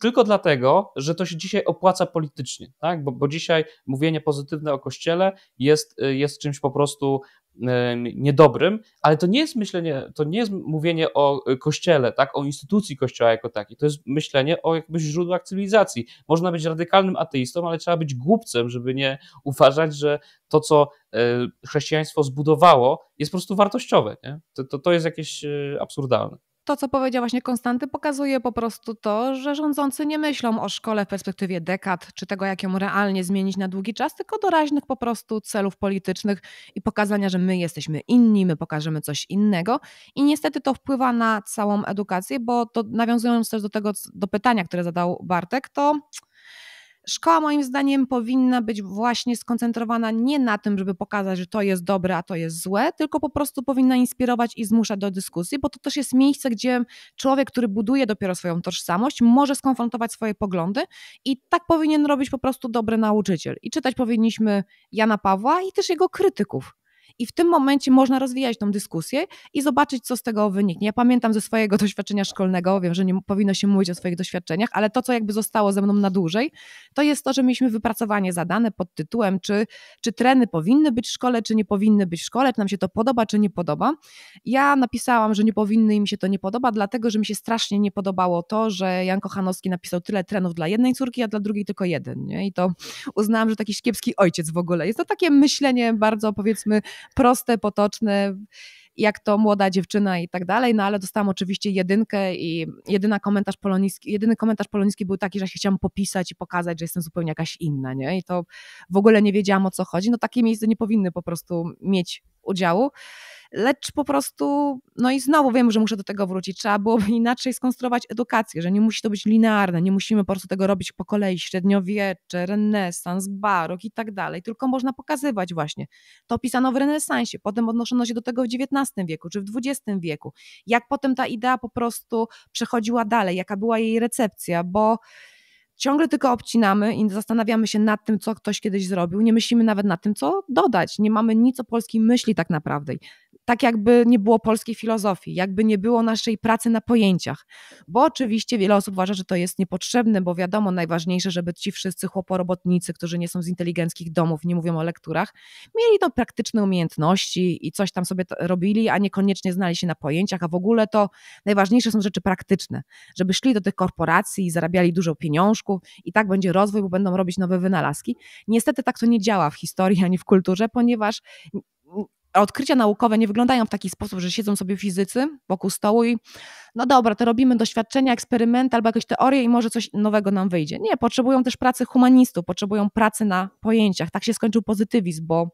tylko dlatego, że to się dzisiaj opłaca politycznie, tak? Bo, bo dzisiaj mówienie pozytywne o Kościele jest, jest czymś po prostu E, niedobrym, ale to nie jest myślenie, to nie jest mówienie o e, kościele, tak, o instytucji kościoła jako takiej, to jest myślenie o jakby źródłach cywilizacji. Można być radykalnym ateistą, ale trzeba być głupcem, żeby nie uważać, że to, co e, chrześcijaństwo zbudowało, jest po prostu wartościowe. Nie? To, to, to jest jakieś absurdalne to, co powiedział właśnie Konstanty, pokazuje po prostu to, że rządzący nie myślą o szkole w perspektywie dekad, czy tego, jak ją realnie zmienić na długi czas, tylko doraźnych po prostu celów politycznych i pokazania, że my jesteśmy inni, my pokażemy coś innego. I niestety to wpływa na całą edukację, bo to nawiązując też do tego, do pytania, które zadał Bartek, to Szkoła moim zdaniem powinna być właśnie skoncentrowana nie na tym, żeby pokazać, że to jest dobre, a to jest złe, tylko po prostu powinna inspirować i zmuszać do dyskusji, bo to też jest miejsce, gdzie człowiek, który buduje dopiero swoją tożsamość, może skonfrontować swoje poglądy i tak powinien robić po prostu dobry nauczyciel. I czytać powinniśmy Jana Pawła i też jego krytyków. I w tym momencie można rozwijać tą dyskusję i zobaczyć, co z tego wyniknie. Ja pamiętam ze swojego <laughs> doświadczenia szkolnego, wiem, że nie powinno się mówić o swoich doświadczeniach, ale to, co jakby zostało ze mną na dłużej, to jest to, że mieliśmy wypracowanie zadane pod tytułem, czy, czy treny powinny być w szkole, czy nie powinny być w szkole, czy nam się to podoba, czy nie podoba. Ja napisałam, że nie powinny i mi się to nie podoba, dlatego, że mi się strasznie nie podobało to, że Jan Kochanowski napisał tyle trenów dla jednej córki, a dla drugiej tylko jeden. Nie? I to uznałam, że taki kiepski ojciec w ogóle. Jest to takie myślenie bardzo, powiedzmy, proste, potoczne jak to młoda dziewczyna i tak dalej, no ale dostałam oczywiście jedynkę i jedyna komentarz poloniski, jedyny komentarz poloniski był taki, że się chciałam popisać i pokazać, że jestem zupełnie jakaś inna, nie? I to w ogóle nie wiedziałam o co chodzi, no takie miejsce nie powinny po prostu mieć udziału. Lecz po prostu, no i znowu wiem, że muszę do tego wrócić. Trzeba byłoby inaczej skonstruować edukację, że nie musi to być linearne, nie musimy po prostu tego robić po kolei, średniowiecze, renesans, barok i tak dalej, tylko można pokazywać właśnie. To pisano w renesansie, potem odnoszono się do tego w XIX wieku czy w XX wieku. Jak potem ta idea po prostu przechodziła dalej, jaka była jej recepcja, bo ciągle tylko obcinamy i zastanawiamy się nad tym, co ktoś kiedyś zrobił, nie myślimy nawet nad tym, co dodać. Nie mamy nic o polskiej myśli tak naprawdę tak jakby nie było polskiej filozofii, jakby nie było naszej pracy na pojęciach. Bo oczywiście wiele osób uważa, że to jest niepotrzebne, bo wiadomo, najważniejsze, żeby ci wszyscy chłoporobotnicy, którzy nie są z inteligenckich domów, nie mówią o lekturach, mieli to praktyczne umiejętności i coś tam sobie robili, a niekoniecznie znali się na pojęciach, a w ogóle to najważniejsze są rzeczy praktyczne, żeby szli do tych korporacji i zarabiali dużo pieniążków i tak będzie rozwój, bo będą robić nowe wynalazki. Niestety tak to nie działa w historii ani w kulturze, ponieważ odkrycia naukowe nie wyglądają w taki sposób, że siedzą sobie fizycy wokół stołu i no dobra, to robimy doświadczenia, eksperymenty albo jakieś teorie i może coś nowego nam wyjdzie. Nie, potrzebują też pracy humanistów, potrzebują pracy na pojęciach. Tak się skończył pozytywizm, bo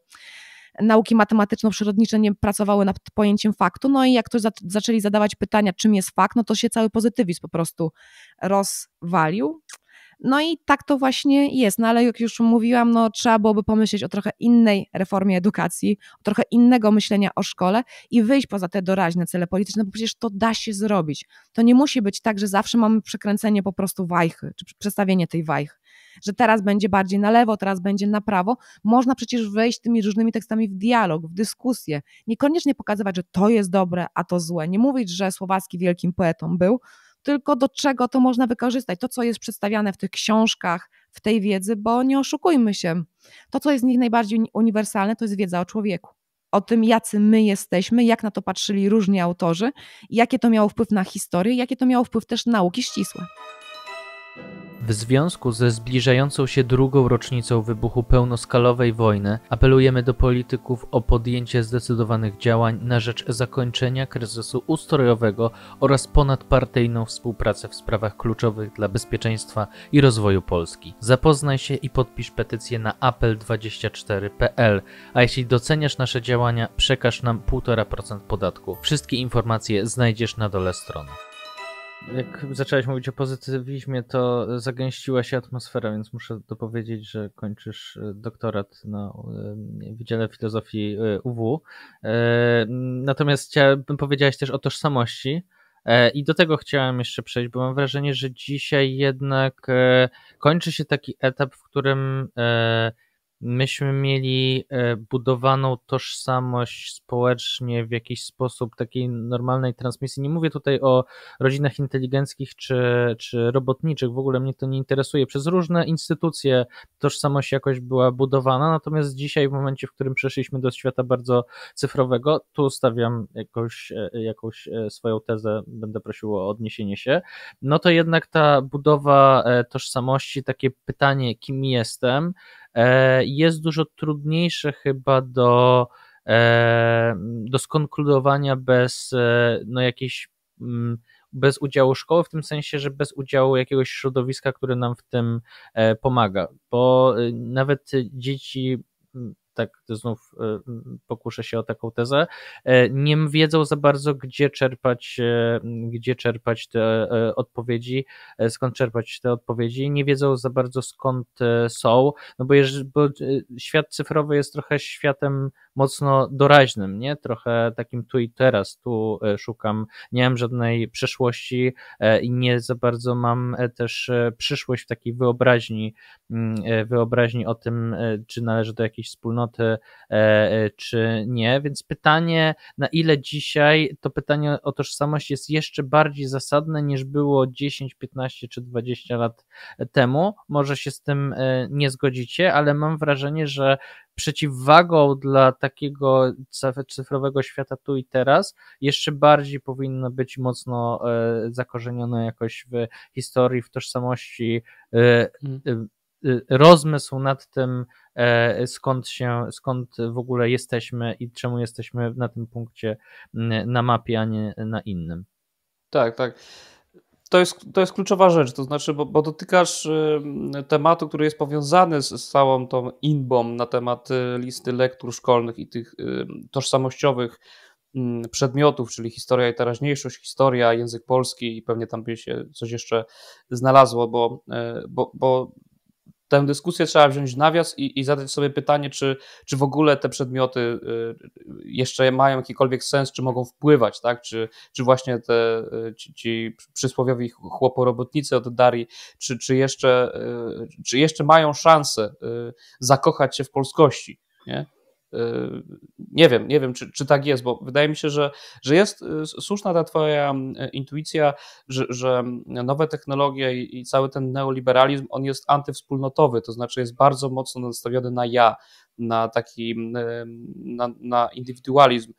nauki matematyczno-przyrodnicze nie pracowały nad pojęciem faktu, no i jak ktoś zaczęli zadawać pytania, czym jest fakt, no to się cały pozytywizm po prostu rozwalił. No i tak to właśnie jest, no ale jak już mówiłam, no trzeba byłoby pomyśleć o trochę innej reformie edukacji, o trochę innego myślenia o szkole i wyjść poza te doraźne cele polityczne, bo przecież to da się zrobić. To nie musi być tak, że zawsze mamy przekręcenie po prostu wajchy, czy przestawienie tej wajchy że teraz będzie bardziej na lewo, teraz będzie na prawo. Można przecież wejść tymi różnymi tekstami w dialog, w dyskusję. Niekoniecznie pokazywać, że to jest dobre, a to złe. Nie mówić, że Słowacki wielkim poetą był, tylko do czego to można wykorzystać, to co jest przedstawiane w tych książkach, w tej wiedzy, bo nie oszukujmy się, to co jest z nich najbardziej uniwersalne, to jest wiedza o człowieku. O tym, jacy my jesteśmy, jak na to patrzyli różni autorzy, jakie to miało wpływ na historię, jakie to miało wpływ też na nauki ścisłe. W związku ze zbliżającą się drugą rocznicą wybuchu pełnoskalowej wojny apelujemy do polityków o podjęcie zdecydowanych działań na rzecz zakończenia kryzysu ustrojowego oraz ponadpartyjną współpracę w sprawach kluczowych dla bezpieczeństwa i rozwoju Polski. Zapoznaj się i podpisz petycję na apel24.pl, a jeśli doceniasz nasze działania, przekaż nam 1,5% podatku. Wszystkie informacje znajdziesz na dole strony jak zaczęłaś mówić o pozytywizmie, to zagęściła się atmosfera, więc muszę dopowiedzieć, że kończysz e, doktorat na e, Wydziale Filozofii e, UW. Natomiast chciałabym, powiedzieć też o tożsamości. I do tego chciałem jeszcze przejść, bo mam wrażenie, że dzisiaj jednak kończy się taki etap, w którym myśmy mieli e, budowaną tożsamość społecznie w jakiś sposób takiej normalnej transmisji. Nie mówię tutaj o rodzinach inteligenckich czy, czy robotniczych, w ogóle mnie to nie interesuje. Przez różne instytucje tożsamość jakoś była budowana, natomiast dzisiaj, w momencie, w którym przeszliśmy do świata bardzo cyfrowego, tu stawiam jakąś, e, jakąś e, swoją tezę, będę prosił o odniesienie się, no to jednak ta budowa tożsamości, takie pytanie, kim jestem, E, jest dużo trudniejsze chyba do, e, do skonkludowania bez e, no, jakiejś mm, bez udziału szkoły, w tym sensie, że bez udziału jakiegoś środowiska, które nam w tym pomaga, bo nawet dzieci mm, tak znów e, pokuszę się o taką tezę, e, nie wiedzą za bardzo, gdzie czerpać, e, gdzie czerpać te odpowiedzi, skąd czerpać te odpowiedzi, nie wiedzą za bardzo skąd są, no bo, jeż, bo świat cyfrowy jest trochę światem mocno doraźnym, nie? Trochę takim tu i teraz, tu e, szukam, nie mam żadnej przeszłości e, i nie za bardzo mam e, też przyszłość w takiej wyobraźni, mm, wyobraźni o tym, czy należy do jakiejś wspólnoty, czy nie, więc pytanie, na ile dzisiaj to pytanie o tożsamość jest jeszcze bardziej zasadne niż było 10, 15 czy 20 lat temu. Może się z tym nie zgodzicie, ale mam wrażenie, że przeciwwagą dla takiego cyfrowego świata tu i teraz, jeszcze bardziej powinno być mocno e, zakorzenione jakoś w historii, w tożsamości. E, mm. e, rozmysł nad tym, skąd się, skąd w ogóle jesteśmy i czemu jesteśmy na tym punkcie mm, na mapie, a nie na innym. Tak, tak to jest, to jest kluczowa rzecz, to znaczy, bo, bo dotykasz tematu, który jest powiązany z, z całą tą inbą na temat y, listy lektur szkolnych i tych tożsamościowych przedmiotów, czyli historia i teraźniejszość, historia, język polski i pewnie tam by się coś jeszcze znalazło, bo, y, bo, bo tę dyskusję trzeba wziąć nawias i, i zadać sobie pytanie, czy, czy w ogóle te przedmioty y, jeszcze mają jakikolwiek sens, czy mogą wpływać, tak? Czy, czy właśnie te, y, ci, ci przysłowiowi chłoporobotnicy od Darii, czy, czy, jeszcze, y, czy jeszcze mają szansę zakochać się w polskości, nie? Nie wiem, nie wiem, czy, czy tak jest, bo wydaje mi się, że, że jest y, słuszna ta Twoja e, intuicja, że, że nowe technologie i, i cały ten neoliberalizm, on jest antywspólnotowy, to znaczy jest bardzo mocno nastawiony na ja, na taki na, na indywidualizm.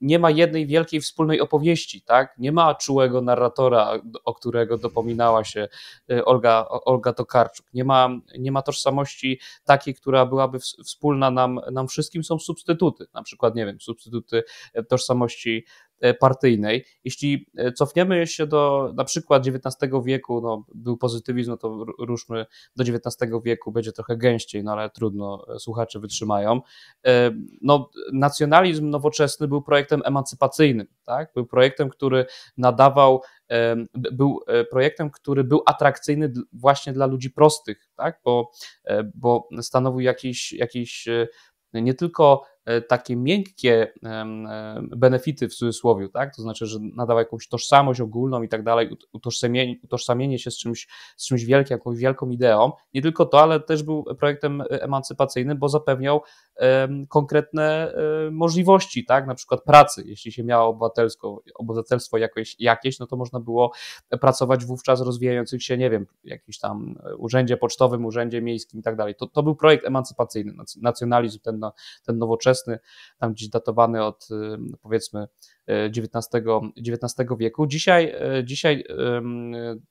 Nie ma jednej wielkiej wspólnej opowieści, tak? Nie ma czułego narratora, o którego dopominała się e, Olga, Olga Tokarczuk. Nie ma, nie ma tożsamości takiej, która byłaby wspólna nam, nam wszystkim. Są substytuty, na przykład, nie wiem, substytuty e, tożsamości E, partyjnej. Jeśli e, cofniemy się do na przykład XIX wieku, no, był pozytywizm, no to ruszmy do XIX wieku, będzie trochę gęściej, no ale trudno, e, słuchacze wytrzymają. No, nacjonalizm nowoczesny był projektem emancypacyjnym, tak? był projektem, który nadawał był projektem, który był atrakcyjny właśnie dla ludzi prostych, tak? bo, bo stanowił jakiś, jakiś nie tylko E, takie miękkie e, benefity w cudzysłowie, tak? to znaczy, że nadawał jakąś tożsamość ogólną i tak dalej, utożsamienie, utożsamienie się z czymś, z czymś wielkim, jakąś wielką ideą. Nie tylko to, ale też był projektem e, emancypacyjnym, bo zapewniał konkretne możliwości, tak, na przykład pracy, jeśli się miało obywatelsko, obywatelstwo jakieś, no to można było pracować wówczas rozwijających się, nie wiem, jakimś tam e, urzędzie pocztowym, urzędzie miejskim i tak dalej. To był projekt emancypacyjny, nacjonalizm ten, no, ten nowoczesny, tam gdzieś datowany od e, powiedzmy XIX, e, XIX wieku. Dzisiaj, dzisiaj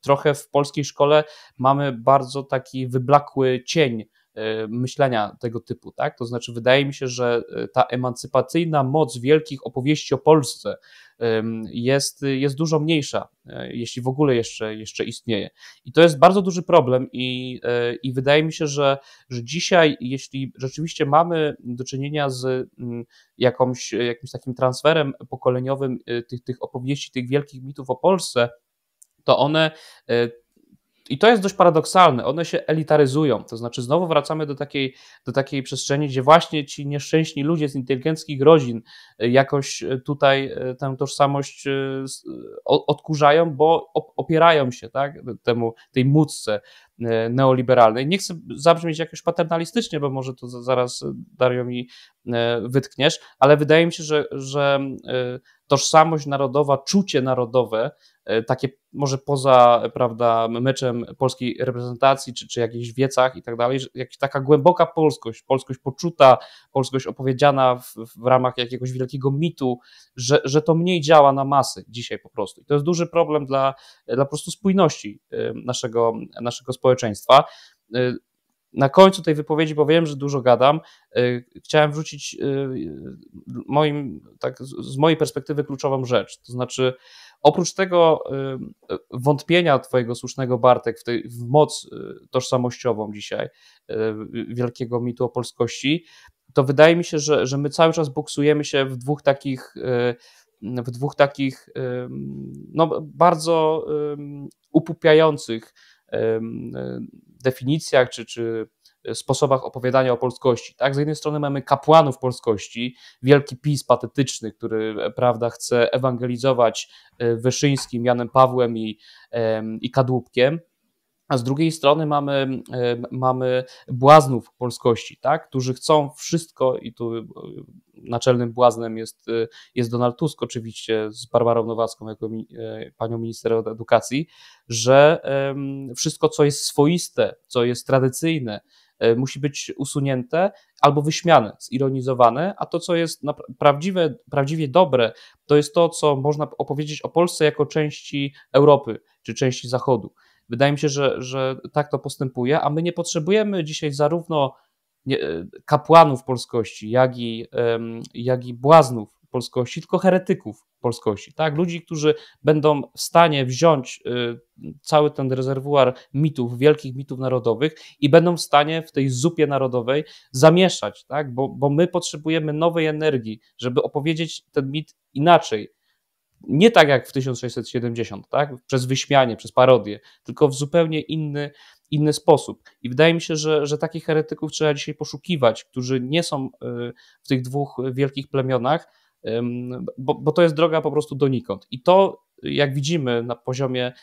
trochę w polskiej szkole mamy bardzo taki wyblakły cień E, myślenia tego typu, tak? To znaczy, wydaje mi się, że e, ta emancypacyjna moc wielkich opowieści o Polsce jest, jest dużo mniejsza, e, jeśli w ogóle jeszcze, jeszcze istnieje. I to jest bardzo duży problem, i, i wydaje mi się, że, że dzisiaj, jeśli rzeczywiście mamy do czynienia z mm, jakąś, jakimś takim transferem pokoleniowym tych, tych opowieści, tych wielkich mitów o Polsce, to one i to jest dość paradoksalne, one się elitaryzują, to znaczy znowu wracamy do takiej, do takiej przestrzeni, gdzie właśnie ci nieszczęśliwi ludzie z inteligenckich rodzin e, jakoś e, tutaj e, tę tożsamość odkurzają, bo opierają się tak, temu, tej módce E, neoliberalnej. Nie chcę zabrzmieć jakoś paternalistycznie, bo może to zaraz e, Dario mi e, wytkniesz, ale wydaje mi się, że, że tożsamość narodowa, czucie narodowe, takie może poza prawda, meczem polskiej reprezentacji, czy, czy jakichś wiecach i tak dalej, jakaś taka głęboka polskość, polskość poczuta, polskość opowiedziana w, w, ramach jakiegoś wielkiego mitu, że, że to mniej działa na masy dzisiaj po prostu. I to jest duży problem dla, dla po prostu spójności naszego, naszego społeczeństwa społeczeństwa. Y, na końcu tej wypowiedzi, bo wiem, że dużo gadam, y, chciałem wrzucić y, moim, tak, z mojej perspektywy kluczową rzecz. To znaczy, oprócz tego wątpienia Twojego słusznego, Bartek, w, tej, w moc tożsamościową dzisiaj wielkiego mitu o polskości, to wydaje mi się, że, że my cały czas boksujemy się w dwóch takich w dwóch takich no, bardzo upupiających E, definicjach czy, czy sposobach opowiadania o polskości. Tak? Z jednej strony mamy kapłanów polskości, wielki PiS patetyczny, który e, prawda, chce ewangelizować e, Wyszyńskim, Janem Pawłem i, i Kadłubkiem, a z drugiej strony mamy, e, mamy błaznów polskości, tak, którzy chcą wszystko i tu e, naczelnym błaznem jest, e, jest Donald Tusk oczywiście z Barbarą Nowacką jako mi, panią minister edukacji, że wszystko co jest swoiste, co jest tradycyjne, musi być usunięte albo wyśmiane, zironizowane, a to, co jest prawdziwe, prawdziwie dobre, to jest to, co można opowiedzieć o Polsce jako części Europy czy części Zachodu. Wydaje mi się, że, że tak to postępuje, a my nie potrzebujemy dzisiaj zarówno e, kapłanów polskości, jak i, jak i błaznów polskości, tylko heretyków polskości, tak? Ludzi, którzy będą w stanie wziąć e, cały ten rezerwuar mitów, wielkich mitów narodowych i będą w stanie w tej zupie narodowej zamieszać, tak? Bo, bo my potrzebujemy nowej energii, żeby opowiedzieć ten mit inaczej, nie tak jak w 1670, tak? przez wyśmianie, przez parodię, tylko w zupełnie inny, inny sposób. I wydaje mi się, że, że takich heretyków trzeba dzisiaj poszukiwać, którzy nie są y, w tych dwóch wielkich plemionach, bo, bo to jest droga po prostu donikąd. I to jak widzimy na poziomie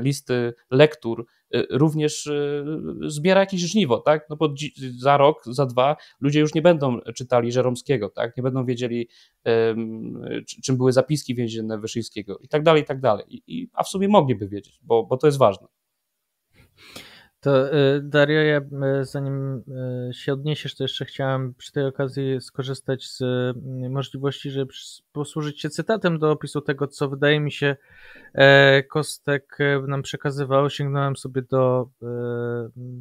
listy lektur, e, również e, zbiera jakieś żniwo, tak? No bo za rok, za dwa ludzie już nie będą czytali Żeromskiego, tak? Nie będą wiedzieli, czym były zapiski więzienne Wyszyńskiego i tak dalej, i tak dalej. I, a w sumie mogliby wiedzieć, bo, bo to jest ważne. To y, Dario, ja y, zanim y, się odniesiesz, to jeszcze chciałem przy tej okazji skorzystać z możliwości, żeby posłużyć się cytatem do opisu tego, co wydaje mi się e, Kostek e, nam przekazywał. Sięgnąłem sobie do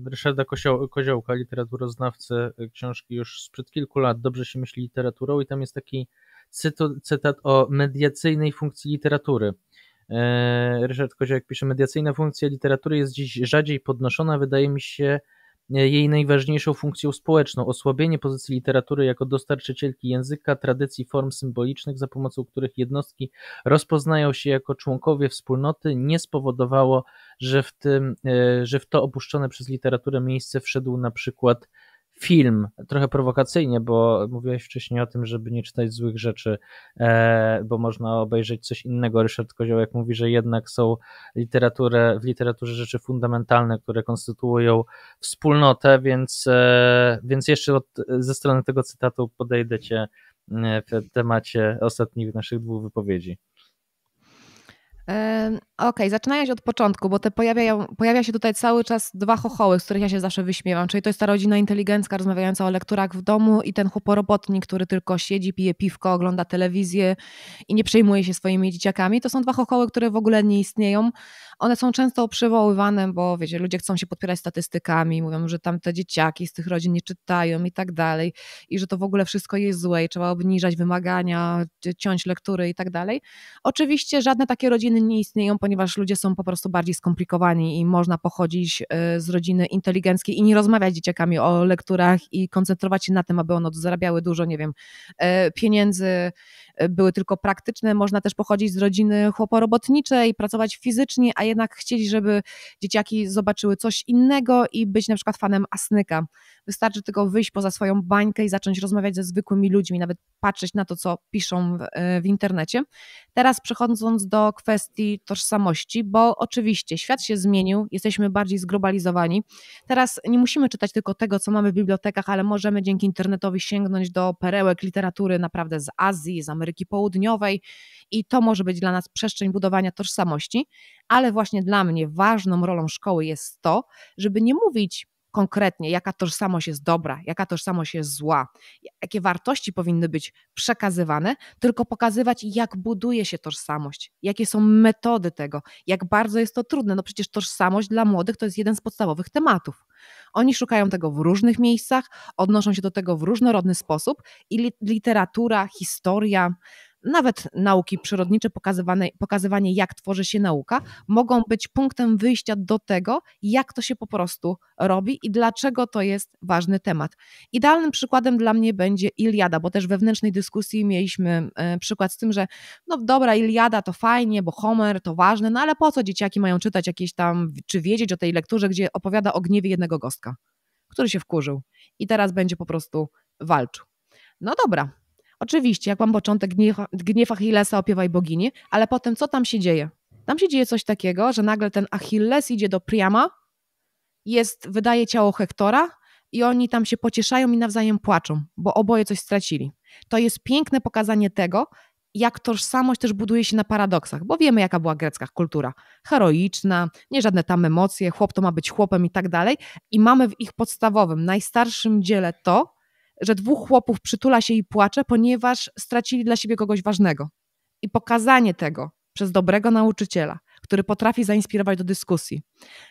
Ryszarda Koziołka, literaturoznawcy książki już sprzed kilku lat, Dobrze się myśli literaturą i tam jest taki cytat o mediacyjnej funkcji literatury. E, Ryszard Koziak pisze, mediacyjna funkcja literatury jest dziś rzadziej podnoszona, wydaje mi się jej najważniejszą funkcją społeczną, osłabienie pozycji literatury jako dostarczycielki języka, tradycji form symbolicznych, za pomocą których jednostki rozpoznają się jako członkowie wspólnoty, nie spowodowało, że w, tym, e, że w to opuszczone przez literaturę miejsce wszedł na przykład film, trochę prowokacyjnie, bo mówiłeś wcześniej o tym, żeby nie czytać złych rzeczy, e, bo można obejrzeć coś innego. Ryszard Koziołek mówi, że jednak są literaturę, w literaturze rzeczy fundamentalne, które konstytuują wspólnotę, więc, e, więc jeszcze od, ze strony tego cytatu podejdę Cię e, w temacie ostatnich naszych dwóch wypowiedzi. Okej, okay, zaczynając od początku, bo te pojawiają, pojawia się tutaj cały czas dwa chochoły, z których ja się zawsze wyśmiewam, czyli to jest ta rodzina inteligencka rozmawiająca o lekturach w domu i ten chłoporobotnik, który tylko siedzi, pije piwko, ogląda telewizję i nie przejmuje się swoimi dzieciakami. To są dwa chochoły, które w ogóle nie istnieją. One są często przywoływane, bo wiecie, ludzie chcą się podpierać statystykami, mówią, że tam te dzieciaki z tych rodzin nie czytają i tak dalej, i że to w ogóle wszystko jest złe i trzeba obniżać wymagania, ciąć lektury i tak dalej. Oczywiście żadne takie rodziny nie istnieją, ponieważ ludzie są po prostu bardziej skomplikowani i można pochodzić y, z rodziny inteligenckiej i nie rozmawiać z dzieciakami o lekturach i koncentrować się na tym, aby one zarabiały dużo, nie wiem, y, pieniędzy, E, były tylko praktyczne. Można też pochodzić z rodziny chłoporobotniczej, pracować fizycznie, a jednak chcieli, żeby dzieciaki zobaczyły coś innego i być na przykład fanem asnyka, Wystarczy tylko wyjść poza swoją bańkę i zacząć rozmawiać ze zwykłymi ludźmi, nawet patrzeć na to, co piszą w, e, w internecie. Teraz przechodząc do kwestii tożsamości, bo oczywiście świat się zmienił, jesteśmy bardziej zglobalizowani. Teraz nie musimy czytać tylko tego, co mamy w bibliotekach, ale możemy dzięki internetowi sięgnąć do perełek literatury naprawdę z Azji, z Ameryki Południowej i to może być dla nas przestrzeń budowania tożsamości, ale właśnie dla mnie ważną rolą szkoły jest to, żeby nie mówić konkretnie, jaka tożsamość jest dobra, jaka tożsamość jest zła, jakie wartości powinny być przekazywane, tylko pokazywać, jak buduje się tożsamość, jakie są metody tego, jak bardzo jest to trudne. No przecież tożsamość dla młodych to jest jeden z podstawowych tematów. Oni szukają tego w różnych miejscach, odnoszą się do tego w różnorodny sposób i literatura, historia, nawet nauki przyrodnicze, pokazywane, pokazywanie jak tworzy się nauka, mogą być punktem wyjścia do tego, jak to się po prostu robi i dlaczego to jest ważny temat. Idealnym przykładem dla mnie będzie Iliada, bo też wewnętrznej dyskusji mieliśmy e, przykład z tym, że no dobra, Iliada to fajnie, bo Homer to ważne, no ale po co dzieciaki mają czytać jakieś tam, czy wiedzieć o tej lekturze, gdzie opowiada o gniewie jednego gostka, który się wkurzył i teraz będzie po prostu walczył. No dobra, Oczywiście, jak mam początek gniew, Achillesa, opiewaj bogini, ale potem co tam się dzieje? Tam się dzieje coś takiego, że nagle ten Achilles idzie do Priama, jest, wydaje ciało Hektora i oni tam się pocieszają i nawzajem płaczą, bo oboje coś stracili. To jest piękne pokazanie tego, jak tożsamość też buduje się na paradoksach, bo wiemy, jaka była grecka kultura. Heroiczna, nie żadne tam emocje, chłop to ma być chłopem i tak dalej. I mamy w ich podstawowym, najstarszym dziele to, że dwóch chłopów przytula się i płacze, ponieważ stracili dla siebie kogoś ważnego. I pokazanie tego przez dobrego nauczyciela, który potrafi zainspirować do dyskusji,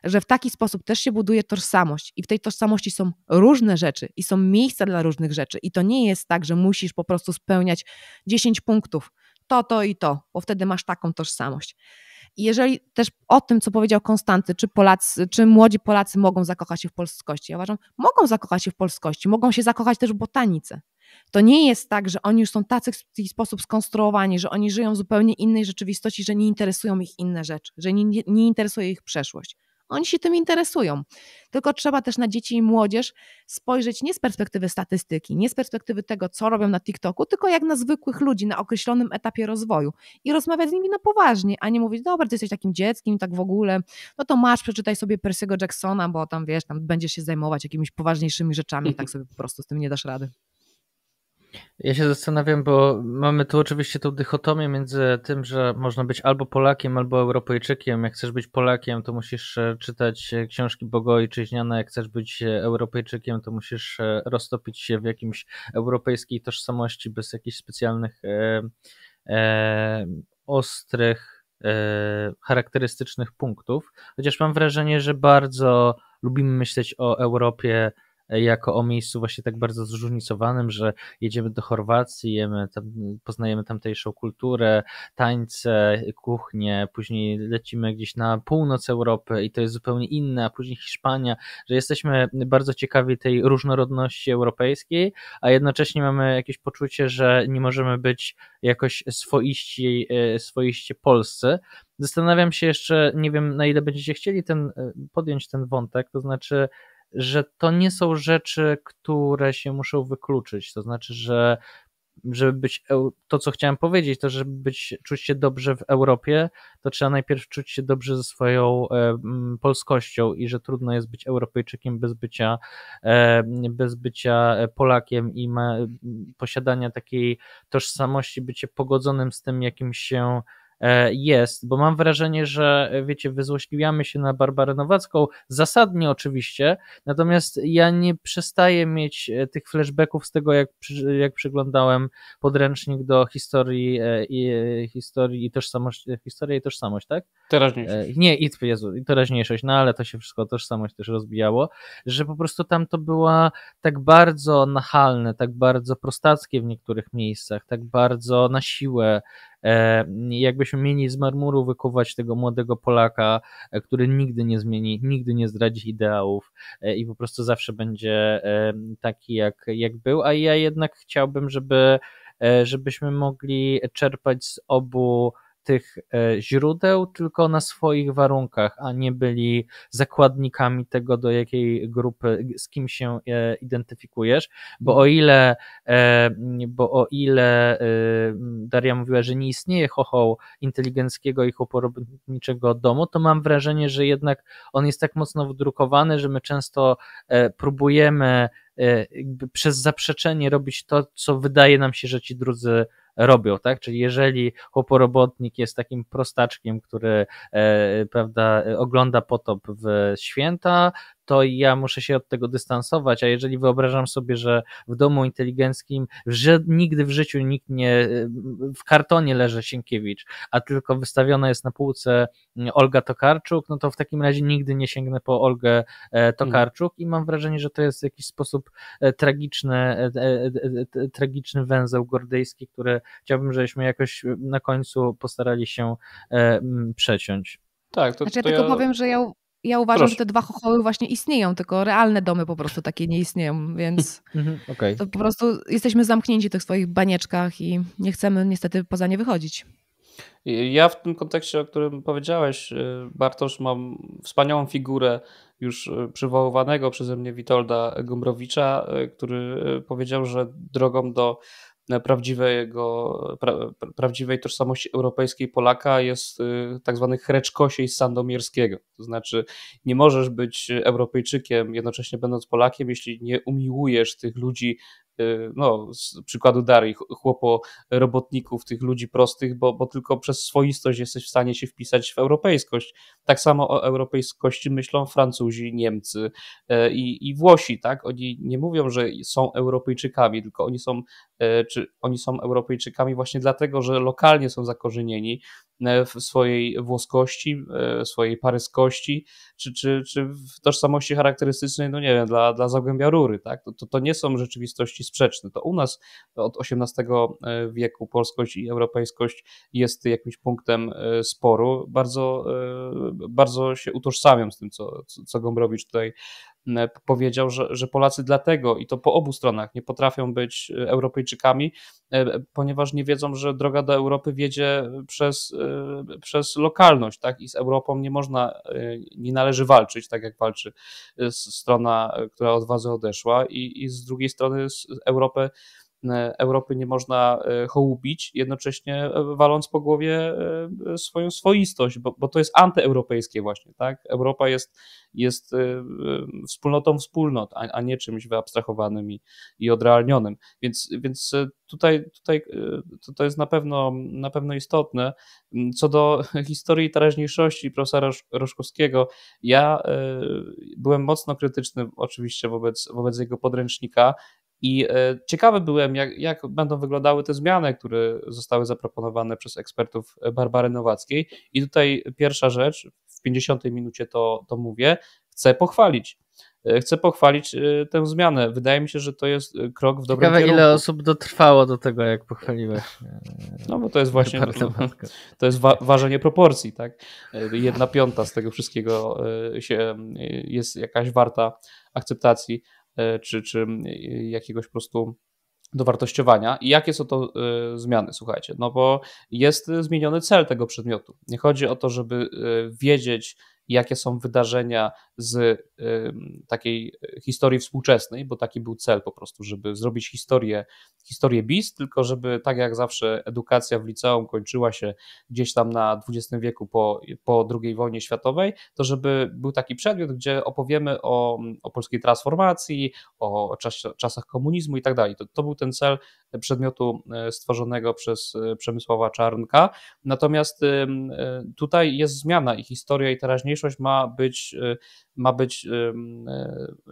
że w taki sposób też się buduje tożsamość i w tej tożsamości są różne rzeczy i są miejsca dla różnych rzeczy. I to nie jest tak, że musisz po prostu spełniać 10 punktów to, to i to, bo wtedy masz taką tożsamość. I jeżeli też o tym, co powiedział Konstanty, czy, Polacy, czy młodzi Polacy mogą zakochać się w polskości, ja uważam, mogą zakochać się w polskości, mogą się zakochać też w botanice. To nie jest tak, że oni już są tacy w taki sposób skonstruowani, że oni żyją w zupełnie innej rzeczywistości, że nie interesują ich inne rzeczy, że nie, nie interesuje ich przeszłość. Oni się tym interesują. Tylko trzeba też na dzieci i młodzież spojrzeć nie z perspektywy statystyki, nie z perspektywy tego, co robią na TikToku, tylko jak na zwykłych ludzi na określonym etapie rozwoju i rozmawiać z nimi na poważnie, a nie mówić, dobra, ty jesteś takim dzieckiem, tak w ogóle, no to masz, przeczytaj sobie Percy'ego Jacksona, bo tam wiesz, tam będziesz się zajmować jakimiś poważniejszymi rzeczami i tak <laughs> sobie po prostu z tym nie dasz rady. Ja się zastanawiam, bo mamy tu oczywiście tą dychotomię między tym, że można być albo Polakiem, albo Europejczykiem. Jak chcesz być Polakiem, to musisz e, czytać e, książki bogojczyźniane. Jak chcesz być e, Europejczykiem, to musisz roztopić się w jakimś europejskiej tożsamości bez jakichś specjalnych, e, e, ostrych, e, charakterystycznych punktów. Chociaż mam wrażenie, że bardzo lubimy myśleć o Europie E, jako o miejscu właśnie tak bardzo zróżnicowanym, że jedziemy do Chorwacji, jemy tam, poznajemy tamtejszą kulturę, tańce, kuchnię, później lecimy gdzieś na północ Europy i to jest zupełnie inne, a później Hiszpania, że jesteśmy bardzo ciekawi tej różnorodności europejskiej, a jednocześnie mamy jakieś poczucie, że nie możemy być jakoś swoiści, e, swoiście polscy. Zastanawiam się jeszcze, nie wiem na ile będziecie chcieli ten, e, podjąć ten wątek, to znaczy że to nie są rzeczy, które się muszą wykluczyć. To znaczy, że żeby być, to co chciałem powiedzieć, to żeby być, czuć się dobrze w Europie, to trzeba najpierw czuć się dobrze ze swoją e, polskością i że trudno jest być Europejczykiem bez bycia, e, bez bycia e, Polakiem i ma, posiadania takiej tożsamości, bycie pogodzonym z tym, jakim się E, jest, bo mam wrażenie, że e, wiecie, wyzłośliwiamy się na Barbarę Nowacką, zasadnie oczywiście, natomiast ja nie przestaję mieć e, tych flashbacków z tego, jak, jak przyglądałem podręcznik do historii i, historii i tożsamość, historia i tożsamość, tak? Teraźniejszość. Nie, i, Jezu, i teraźniejszość, no ale to się wszystko, tożsamość też rozbijało, że po prostu tam to była tak bardzo nachalne, tak bardzo prostackie w niektórych miejscach, tak bardzo na siłę, E, jakbyśmy mieli z marmuru wykuwać tego młodego Polaka, e, który nigdy nie zmieni, nigdy nie zdradzi ideałów e, i po prostu zawsze będzie taki, jak, jak był, a ja jednak chciałbym, żeby żebyśmy mogli czerpać z obu tych e, źródeł, tylko na swoich warunkach, a nie byli zakładnikami tego, do jakiej grupy, z kim się e, identyfikujesz, bo o ile, e, bo o ile Daria mówiła, że nie istnieje chochoł inteligenckiego i choporobniczego domu, to mam wrażenie, że jednak on jest tak mocno wdrukowany, że my często próbujemy przez zaprzeczenie robić to, co wydaje nam się, że ci drudzy robią, tak? Czyli jeżeli chłoporobotnik jest takim prostaczkiem, który, e, e, prawda, ogląda potop w święta, to ja muszę się od tego dystansować, a jeżeli wyobrażam sobie, że w domu inteligenckim że nigdy w życiu nikt nie, w kartonie leży Sienkiewicz, a tylko wystawiona jest na półce Olga Tokarczuk, no to w takim razie nigdy nie sięgnę po Olgę e, Tokarczuk i mam wrażenie, że to jest w jakiś sposób e, tragiczny, e, tragiczny węzeł gordyjski, który chciałbym, żebyśmy jakoś na końcu postarali się przeciąć. Tak, to, znaczy, ja tylko ja... powiem, że ja ja uważam, Proszę. że te dwa chochoły właśnie istnieją, tylko realne domy po prostu takie nie istnieją, więc <laughs> mhm, okay. to po prostu jesteśmy zamknięci w tych swoich banieczkach i nie chcemy niestety poza nie wychodzić. Ja w tym kontekście, o którym powiedziałeś, y, Bartosz, mam wspaniałą figurę już y, przywoływanego przeze mnie Witolda Gombrowicza, y, który powiedział, że drogą do prawdziwego, pra, prawdziwej tożsamości europejskiej Polaka jest y, tak zwany chreczkosiej sandomierskiego. To znaczy, nie możesz być Europejczykiem, jednocześnie będąc Polakiem, jeśli nie umiłujesz tych ludzi E, no, z przykładu Darii, chłopo robotników, tych ludzi prostych, bo, bo tylko przez swoistość jesteś w stanie się wpisać w europejskość. Tak samo o europejskości myślą Francuzi, Niemcy e, i, i Włosi, tak? Oni nie mówią, że są Europejczykami, tylko oni są, e, czy oni są Europejczykami właśnie dlatego, że lokalnie są zakorzenieni, E, w swojej włoskości, e, swojej paryskości, czy, czy, czy w tożsamości charakterystycznej, no nie wiem, dla, dla Zagłębia Rury, tak? To, to, to nie są rzeczywistości sprzeczne. To u nas od XVIII e, wieku polskość i europejskość jest jakimś punktem sporu. Bardzo, bardzo się utożsamiam z tym, co, co Gombrowicz tutaj powiedział, że, że Polacy dlatego i to po obu stronach nie potrafią być e, Europejczykami, e, ponieważ nie wiedzą, że droga do Europy wiedzie e, przez, przez lokalność, tak? I z Europą nie można, nie należy walczyć, tak jak walczy strona, która od wazy odeszła, i, i z drugiej strony Europę E, Europy nie można e, hołupić, jednocześnie e, waląc po głowie swoją swoistość, bo, bo to jest antyeuropejskie właśnie, tak? Europa jest, jest wspólnotą wspólnot, a, a nie czymś wyabstrahowanym i, i odrealnionym. Więc, więc tutaj, tutaj to, to jest na pewno, na pewno istotne. Co do <laughs> historii teraźniejszości profesora Roszkowskiego, ja byłem mocno krytyczny oczywiście wobec, wobec jego podręcznika, i e, ciekawy byłem, jak, jak będą wyglądały te zmiany, które zostały zaproponowane przez ekspertów e, Barbary Nowackiej. I tutaj pierwsza rzecz, w 50 minucie to, to mówię, chcę pochwalić e, chcę pochwalić tę zmianę. Wydaje mi się, że to jest krok w dobrym Ciekawe, kierunku. ile osób dotrwało do tego, jak pochwaliłeś. No bo to jest właśnie <laughs> to jest wa ważenie proporcji, tak? Jedna piąta z tego wszystkiego się, jest jakaś warta akceptacji. E, czy, czy e, jakiegoś po prostu dowartościowania. I jakie są to e, zmiany, słuchajcie? No bo jest zmieniony cel tego przedmiotu. Nie chodzi o to, żeby wiedzieć, jakie są wydarzenia z takiej historii współczesnej, bo taki był cel po prostu, żeby zrobić historię, historię BIS, tylko żeby tak jak zawsze edukacja w liceum kończyła się gdzieś tam na XX wieku po, po II wojnie światowej, to żeby był taki przedmiot, gdzie opowiemy o, o polskiej transformacji, o czas, czasach komunizmu i tak dalej. To, był ten cel przedmiotu e, stworzonego przez e, Przemysława Czarnka. Natomiast e, tutaj jest zmiana i historia i teraźniejszość mniejszość ma być y, ma być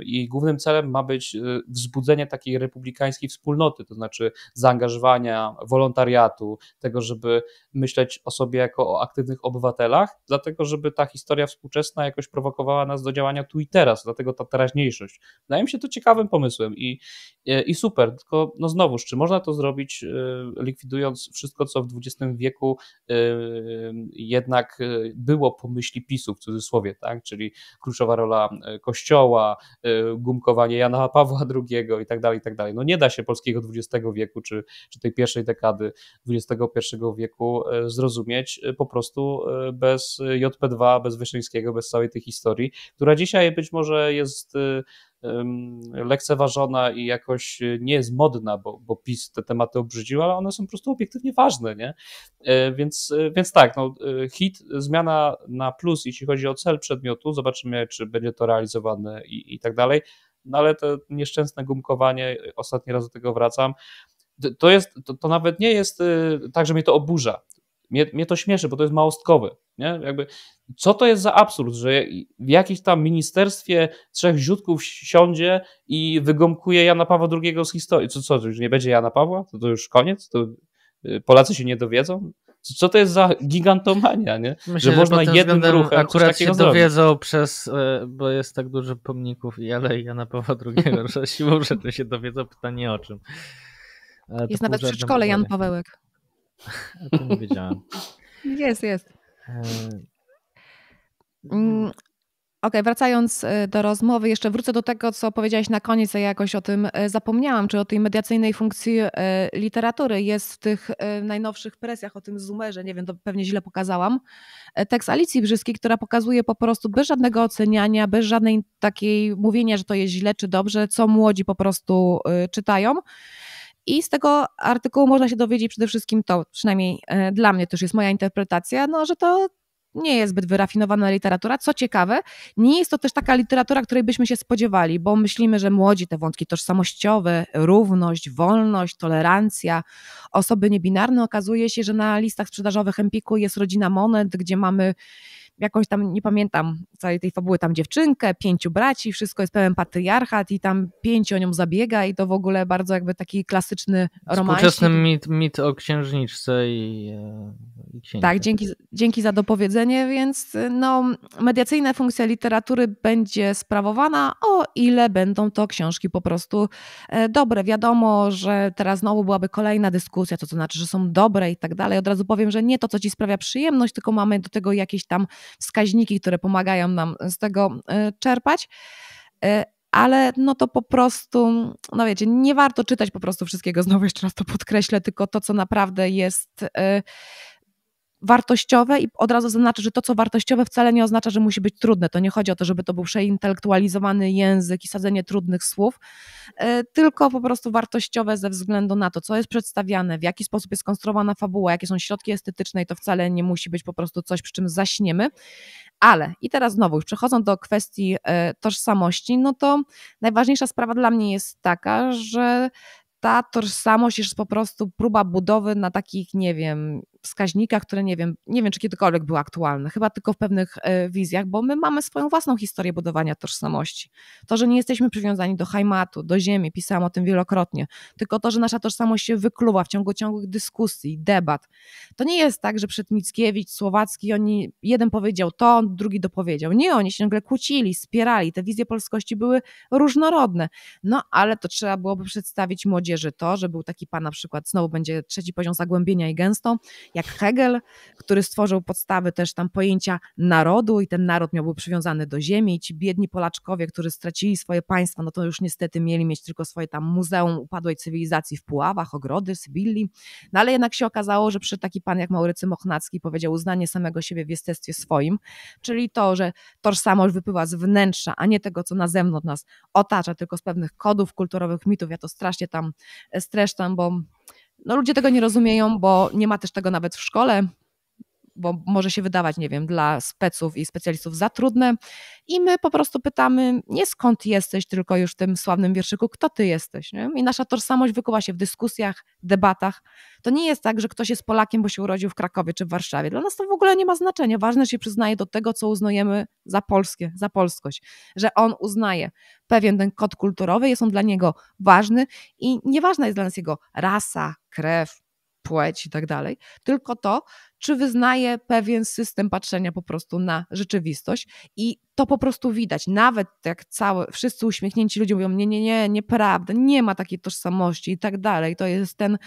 i e, głównym celem ma być e, wzbudzenie takiej republikańskiej wspólnoty, to znaczy zaangażowania, wolontariatu, tego, żeby myśleć o sobie jako o aktywnych obywatelach, dlatego żeby ta historia współczesna jakoś prowokowała nas do działania tu i teraz, dlatego ta teraźniejszość. Wydaje mi się to ciekawym pomysłem i, e, i super, tylko no znowuż, czy można to zrobić likwidując wszystko, co w XX wieku jednak było po myśli PiSu w cudzysłowie, tak? czyli kluczowa kluczowa rola e, Kościoła, e, gumkowanie Jana Pawła II i tak dalej, i tak dalej. No nie da się polskiego XX wieku, czy, czy tej pierwszej dekady XXI wieku e, zrozumieć po prostu bez JP2, bez Wyszyńskiego, bez całej tej historii, która dzisiaj być może jest lekceważona i jakoś e, nie jest modna, bo, bo PiS te tematy obrzydził, ale one są po prostu obiektywnie ważne, nie? E, więc, e, więc tak, no, hit, zmiana na plus, jeśli chodzi o cel przedmiotu, zobaczymy, czy będzie to realizowane i, i tak dalej, no ale to nieszczęsne gumkowanie, ostatni raz do tego wracam, to, jest, to, to nawet nie jest tak, że mnie to oburza mnie, mnie to śmieszy, bo to jest małostkowy. Nie? Jakby, co to jest za absurd, że w jakimś tam ministerstwie trzech ziutków siądzie i wygomkuje Jana Pawła II z historii. Co, co, to już nie będzie Jana Pawła? To, to już koniec? To y, Polacy się nie dowiedzą? Co to jest za gigantomania, nie? Myślę, że można że jednym ruchem akurat się dowiedzą zrobić. przez, y, bo jest tak dużo pomników i ja Jana Pawła II, <laughs> że siłą rzeczy się dowiedzą, pytanie o czym. jest nawet przy szkole Jan Pawełek nie wiedziałem. Jest, jest. E, mm, mhm. Okej, okay, wracając e, do rozmowy, jeszcze wrócę do tego, co powiedziałaś na koniec, a ja jakoś o tym e, zapomniałam, czy o tej mediacyjnej funkcji literatury. Jest w tych najnowszych presjach o tym zoomerze, nie wiem, to pewnie źle pokazałam. Tekst Alicji Brzyskiej, która pokazuje po prostu bez żadnego oceniania, bez żadnej takiej mówienia, że to jest źle czy dobrze, co młodzi po prostu czytają. I z tego artykułu można się dowiedzieć przede wszystkim to, przynajmniej e, dla mnie też jest moja interpretacja, no, że to nie jest zbyt wyrafinowana literatura. Co ciekawe, nie jest to też taka literatura, której byśmy się spodziewali, bo myślimy, że młodzi te wątki tożsamościowe, równość, wolność, tolerancja, osoby niebinarne, okazuje się, że na listach sprzedażowych Empiku jest rodzina Monet, gdzie mamy jakąś tam, nie pamiętam całej tej fabuły, tam dziewczynkę, pięciu braci, wszystko jest pełen patriarchat i tam pięciu o nią zabiega i to w ogóle bardzo jakby taki klasyczny romans. Współczesny mit, mit o księżniczce i, e, i Tak, dzięki, dzięki za dopowiedzenie, więc e, no, mediacyjna funkcja literatury będzie sprawowana o ile będą to książki po prostu e, dobre. Wiadomo, że teraz znowu byłaby kolejna dyskusja, co to znaczy, że są dobre i tak dalej. Od razu powiem, że nie to, co ci sprawia przyjemność, tylko mamy do tego jakieś tam wskaźniki, które pomagają nam z tego e, czerpać e, ale no to po prostu, no wiecie, nie warto czytać po prostu wszystkiego, znowu jeszcze raz to podkreślę, tylko to, co naprawdę jest e, wartościowe i od razu zaznaczę, że to, co wartościowe, wcale nie oznacza, że musi być trudne. To nie chodzi o to, żeby to był przeintelektualizowany język i sadzenie trudnych słów, e, tylko po prostu wartościowe ze względu na to, co jest przedstawiane, w jaki sposób jest konstruowana fabuła, jakie są środki estetyczne i to wcale nie musi być po prostu coś, przy czym zaśniemy. Ale i teraz znowu, już przechodząc do kwestii e, tożsamości, no to najważniejsza sprawa dla mnie jest taka, że ta tożsamość jest po prostu próba budowy na takich, nie wiem, wskaźnika, które nie wiem, nie wiem, czy kiedykolwiek były aktualne, chyba tylko w pewnych e, wizjach, bo my mamy swoją własną historię budowania tożsamości. To, że nie jesteśmy przywiązani do hajmatu, do ziemi, pisałam o tym wielokrotnie, tylko to, że nasza tożsamość się wykluwa w ciągu ciągłych dyskusji, debat. To nie jest tak, że przed Mickiewicz, Słowacki, oni, jeden powiedział to, drugi dopowiedział. Nie, oni się ciągle kłócili, spierali, te wizje polskości były różnorodne. No, ale to trzeba byłoby przedstawić młodzieży to, że był taki pan na przykład, znowu będzie trzeci poziom zagłębienia i gęstą, jak Hegel, który stworzył podstawy też tam pojęcia narodu i ten naród miał być przywiązany do ziemi ci biedni Polaczkowie, którzy stracili swoje państwa, no to już niestety mieli mieć tylko swoje tam muzeum upadłej cywilizacji w Puławach, ogrody, Sybilli, no ale jednak się okazało, że przy taki pan jak Maurycy Mochnacki powiedział uznanie samego siebie w jestestwie swoim, czyli to, że tożsamość wypływa z wnętrza, a nie tego, co na zewnątrz nas otacza, tylko z pewnych kodów kulturowych, mitów. Ja to strasznie tam streszczam, bo no ludzie tego nie rozumieją, bo nie ma też tego nawet w szkole bo może się wydawać, nie wiem, dla speców i specjalistów za trudne. I my po prostu pytamy nie skąd jesteś, tylko już w tym sławnym wierszyku, kto ty jesteś. Nie? I nasza tożsamość wykuwa się w dyskusjach, debatach. To nie jest tak, że ktoś jest Polakiem, bo się urodził w Krakowie czy w Warszawie. Dla nas to w ogóle nie ma znaczenia. Ważne, że się przyznaje do tego, co uznajemy za polskie, za polskość. Że on uznaje pewien ten kod kulturowy, jest on dla niego ważny i nieważna jest dla nas jego rasa, krew, płeć i tak dalej, tylko to, czy wyznaje pewien system patrzenia po prostu na rzeczywistość i to po prostu widać. Nawet jak całe, wszyscy uśmiechnięci ludzie mówią, nie, nie, nie, nieprawda, nie ma takiej tożsamości i tak dalej, to jest ten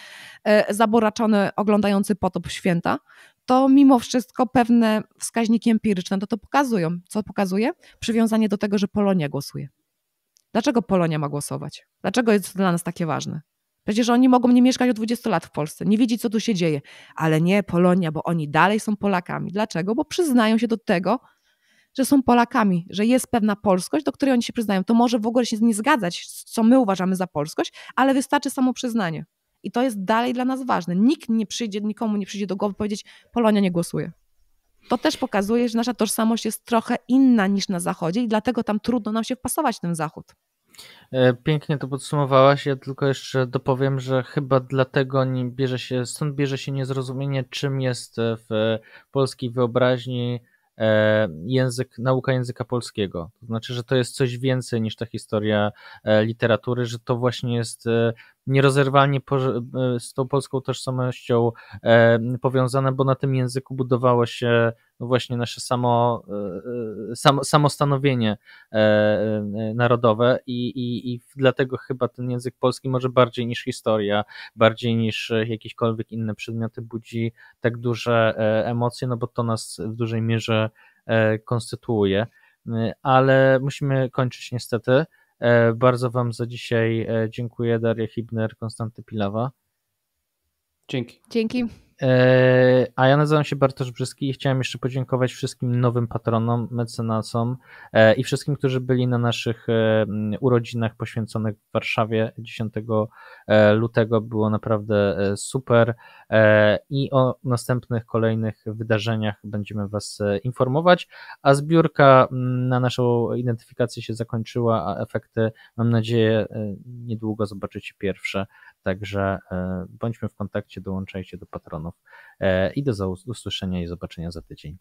e, zaboraczony, oglądający potop święta, to mimo wszystko pewne wskaźniki empiryczne to to pokazują. Co pokazuje? Przywiązanie do tego, że Polonia głosuje. Dlaczego Polonia ma głosować? Dlaczego jest to dla nas takie ważne? Przecież oni mogą nie mieszkać od 20 lat w Polsce, nie wiedzieć, co tu się dzieje. Ale nie Polonia, bo oni dalej są Polakami. Dlaczego? Bo przyznają się do tego, że są Polakami, że jest pewna polskość, do której oni się przyznają. To może w ogóle się nie zgadzać, co my uważamy za polskość, ale wystarczy samo przyznanie. I to jest dalej dla nas ważne. Nikt nie przyjdzie, nikomu nie przyjdzie do głowy powiedzieć, Polonia nie głosuje. To też pokazuje, że nasza tożsamość jest trochę inna niż na Zachodzie i dlatego tam trudno nam się wpasować w ten Zachód. E, pięknie to podsumowałaś. Ja tylko jeszcze dopowiem, że chyba dlatego nie bierze się, stąd bierze się niezrozumienie, czym jest e, w polskiej wyobraźni e, język, nauka języka polskiego. To znaczy, że to jest coś więcej niż ta historia literatury, że to właśnie jest nierozerwalnie z tą polską tożsamością powiązane, bo na tym języku budowało się no właśnie nasze samo, e, e, samo, samostanowienie e, narodowe i, i, i dlatego chyba ten język polski może bardziej niż historia, bardziej niż jakiekolwiek inne przedmioty budzi tak duże emocje, no bo to nas w dużej mierze konstytuuje. Ale musimy kończyć niestety. Bardzo Wam za dzisiaj dziękuję. Daria Hibner, Konstanty Pilawa. Dzięki. Dzięki. E, a ja nazywam się Bartosz Brzyski i chciałem jeszcze podziękować wszystkim nowym patronom, mecenasom e, i wszystkim, którzy byli na naszych e, urodzinach poświęconych w Warszawie 10 lutego. Było naprawdę super. E, i o następnych, kolejnych wydarzeniach będziemy Was e, informować. A zbiórka na naszą identyfikację się zakończyła, a efekty, mam nadzieję, e, niedługo zobaczycie pierwsze. Także bądźmy w kontakcie, dołączajcie do patronów i do usłyszenia i zobaczenia za tydzień.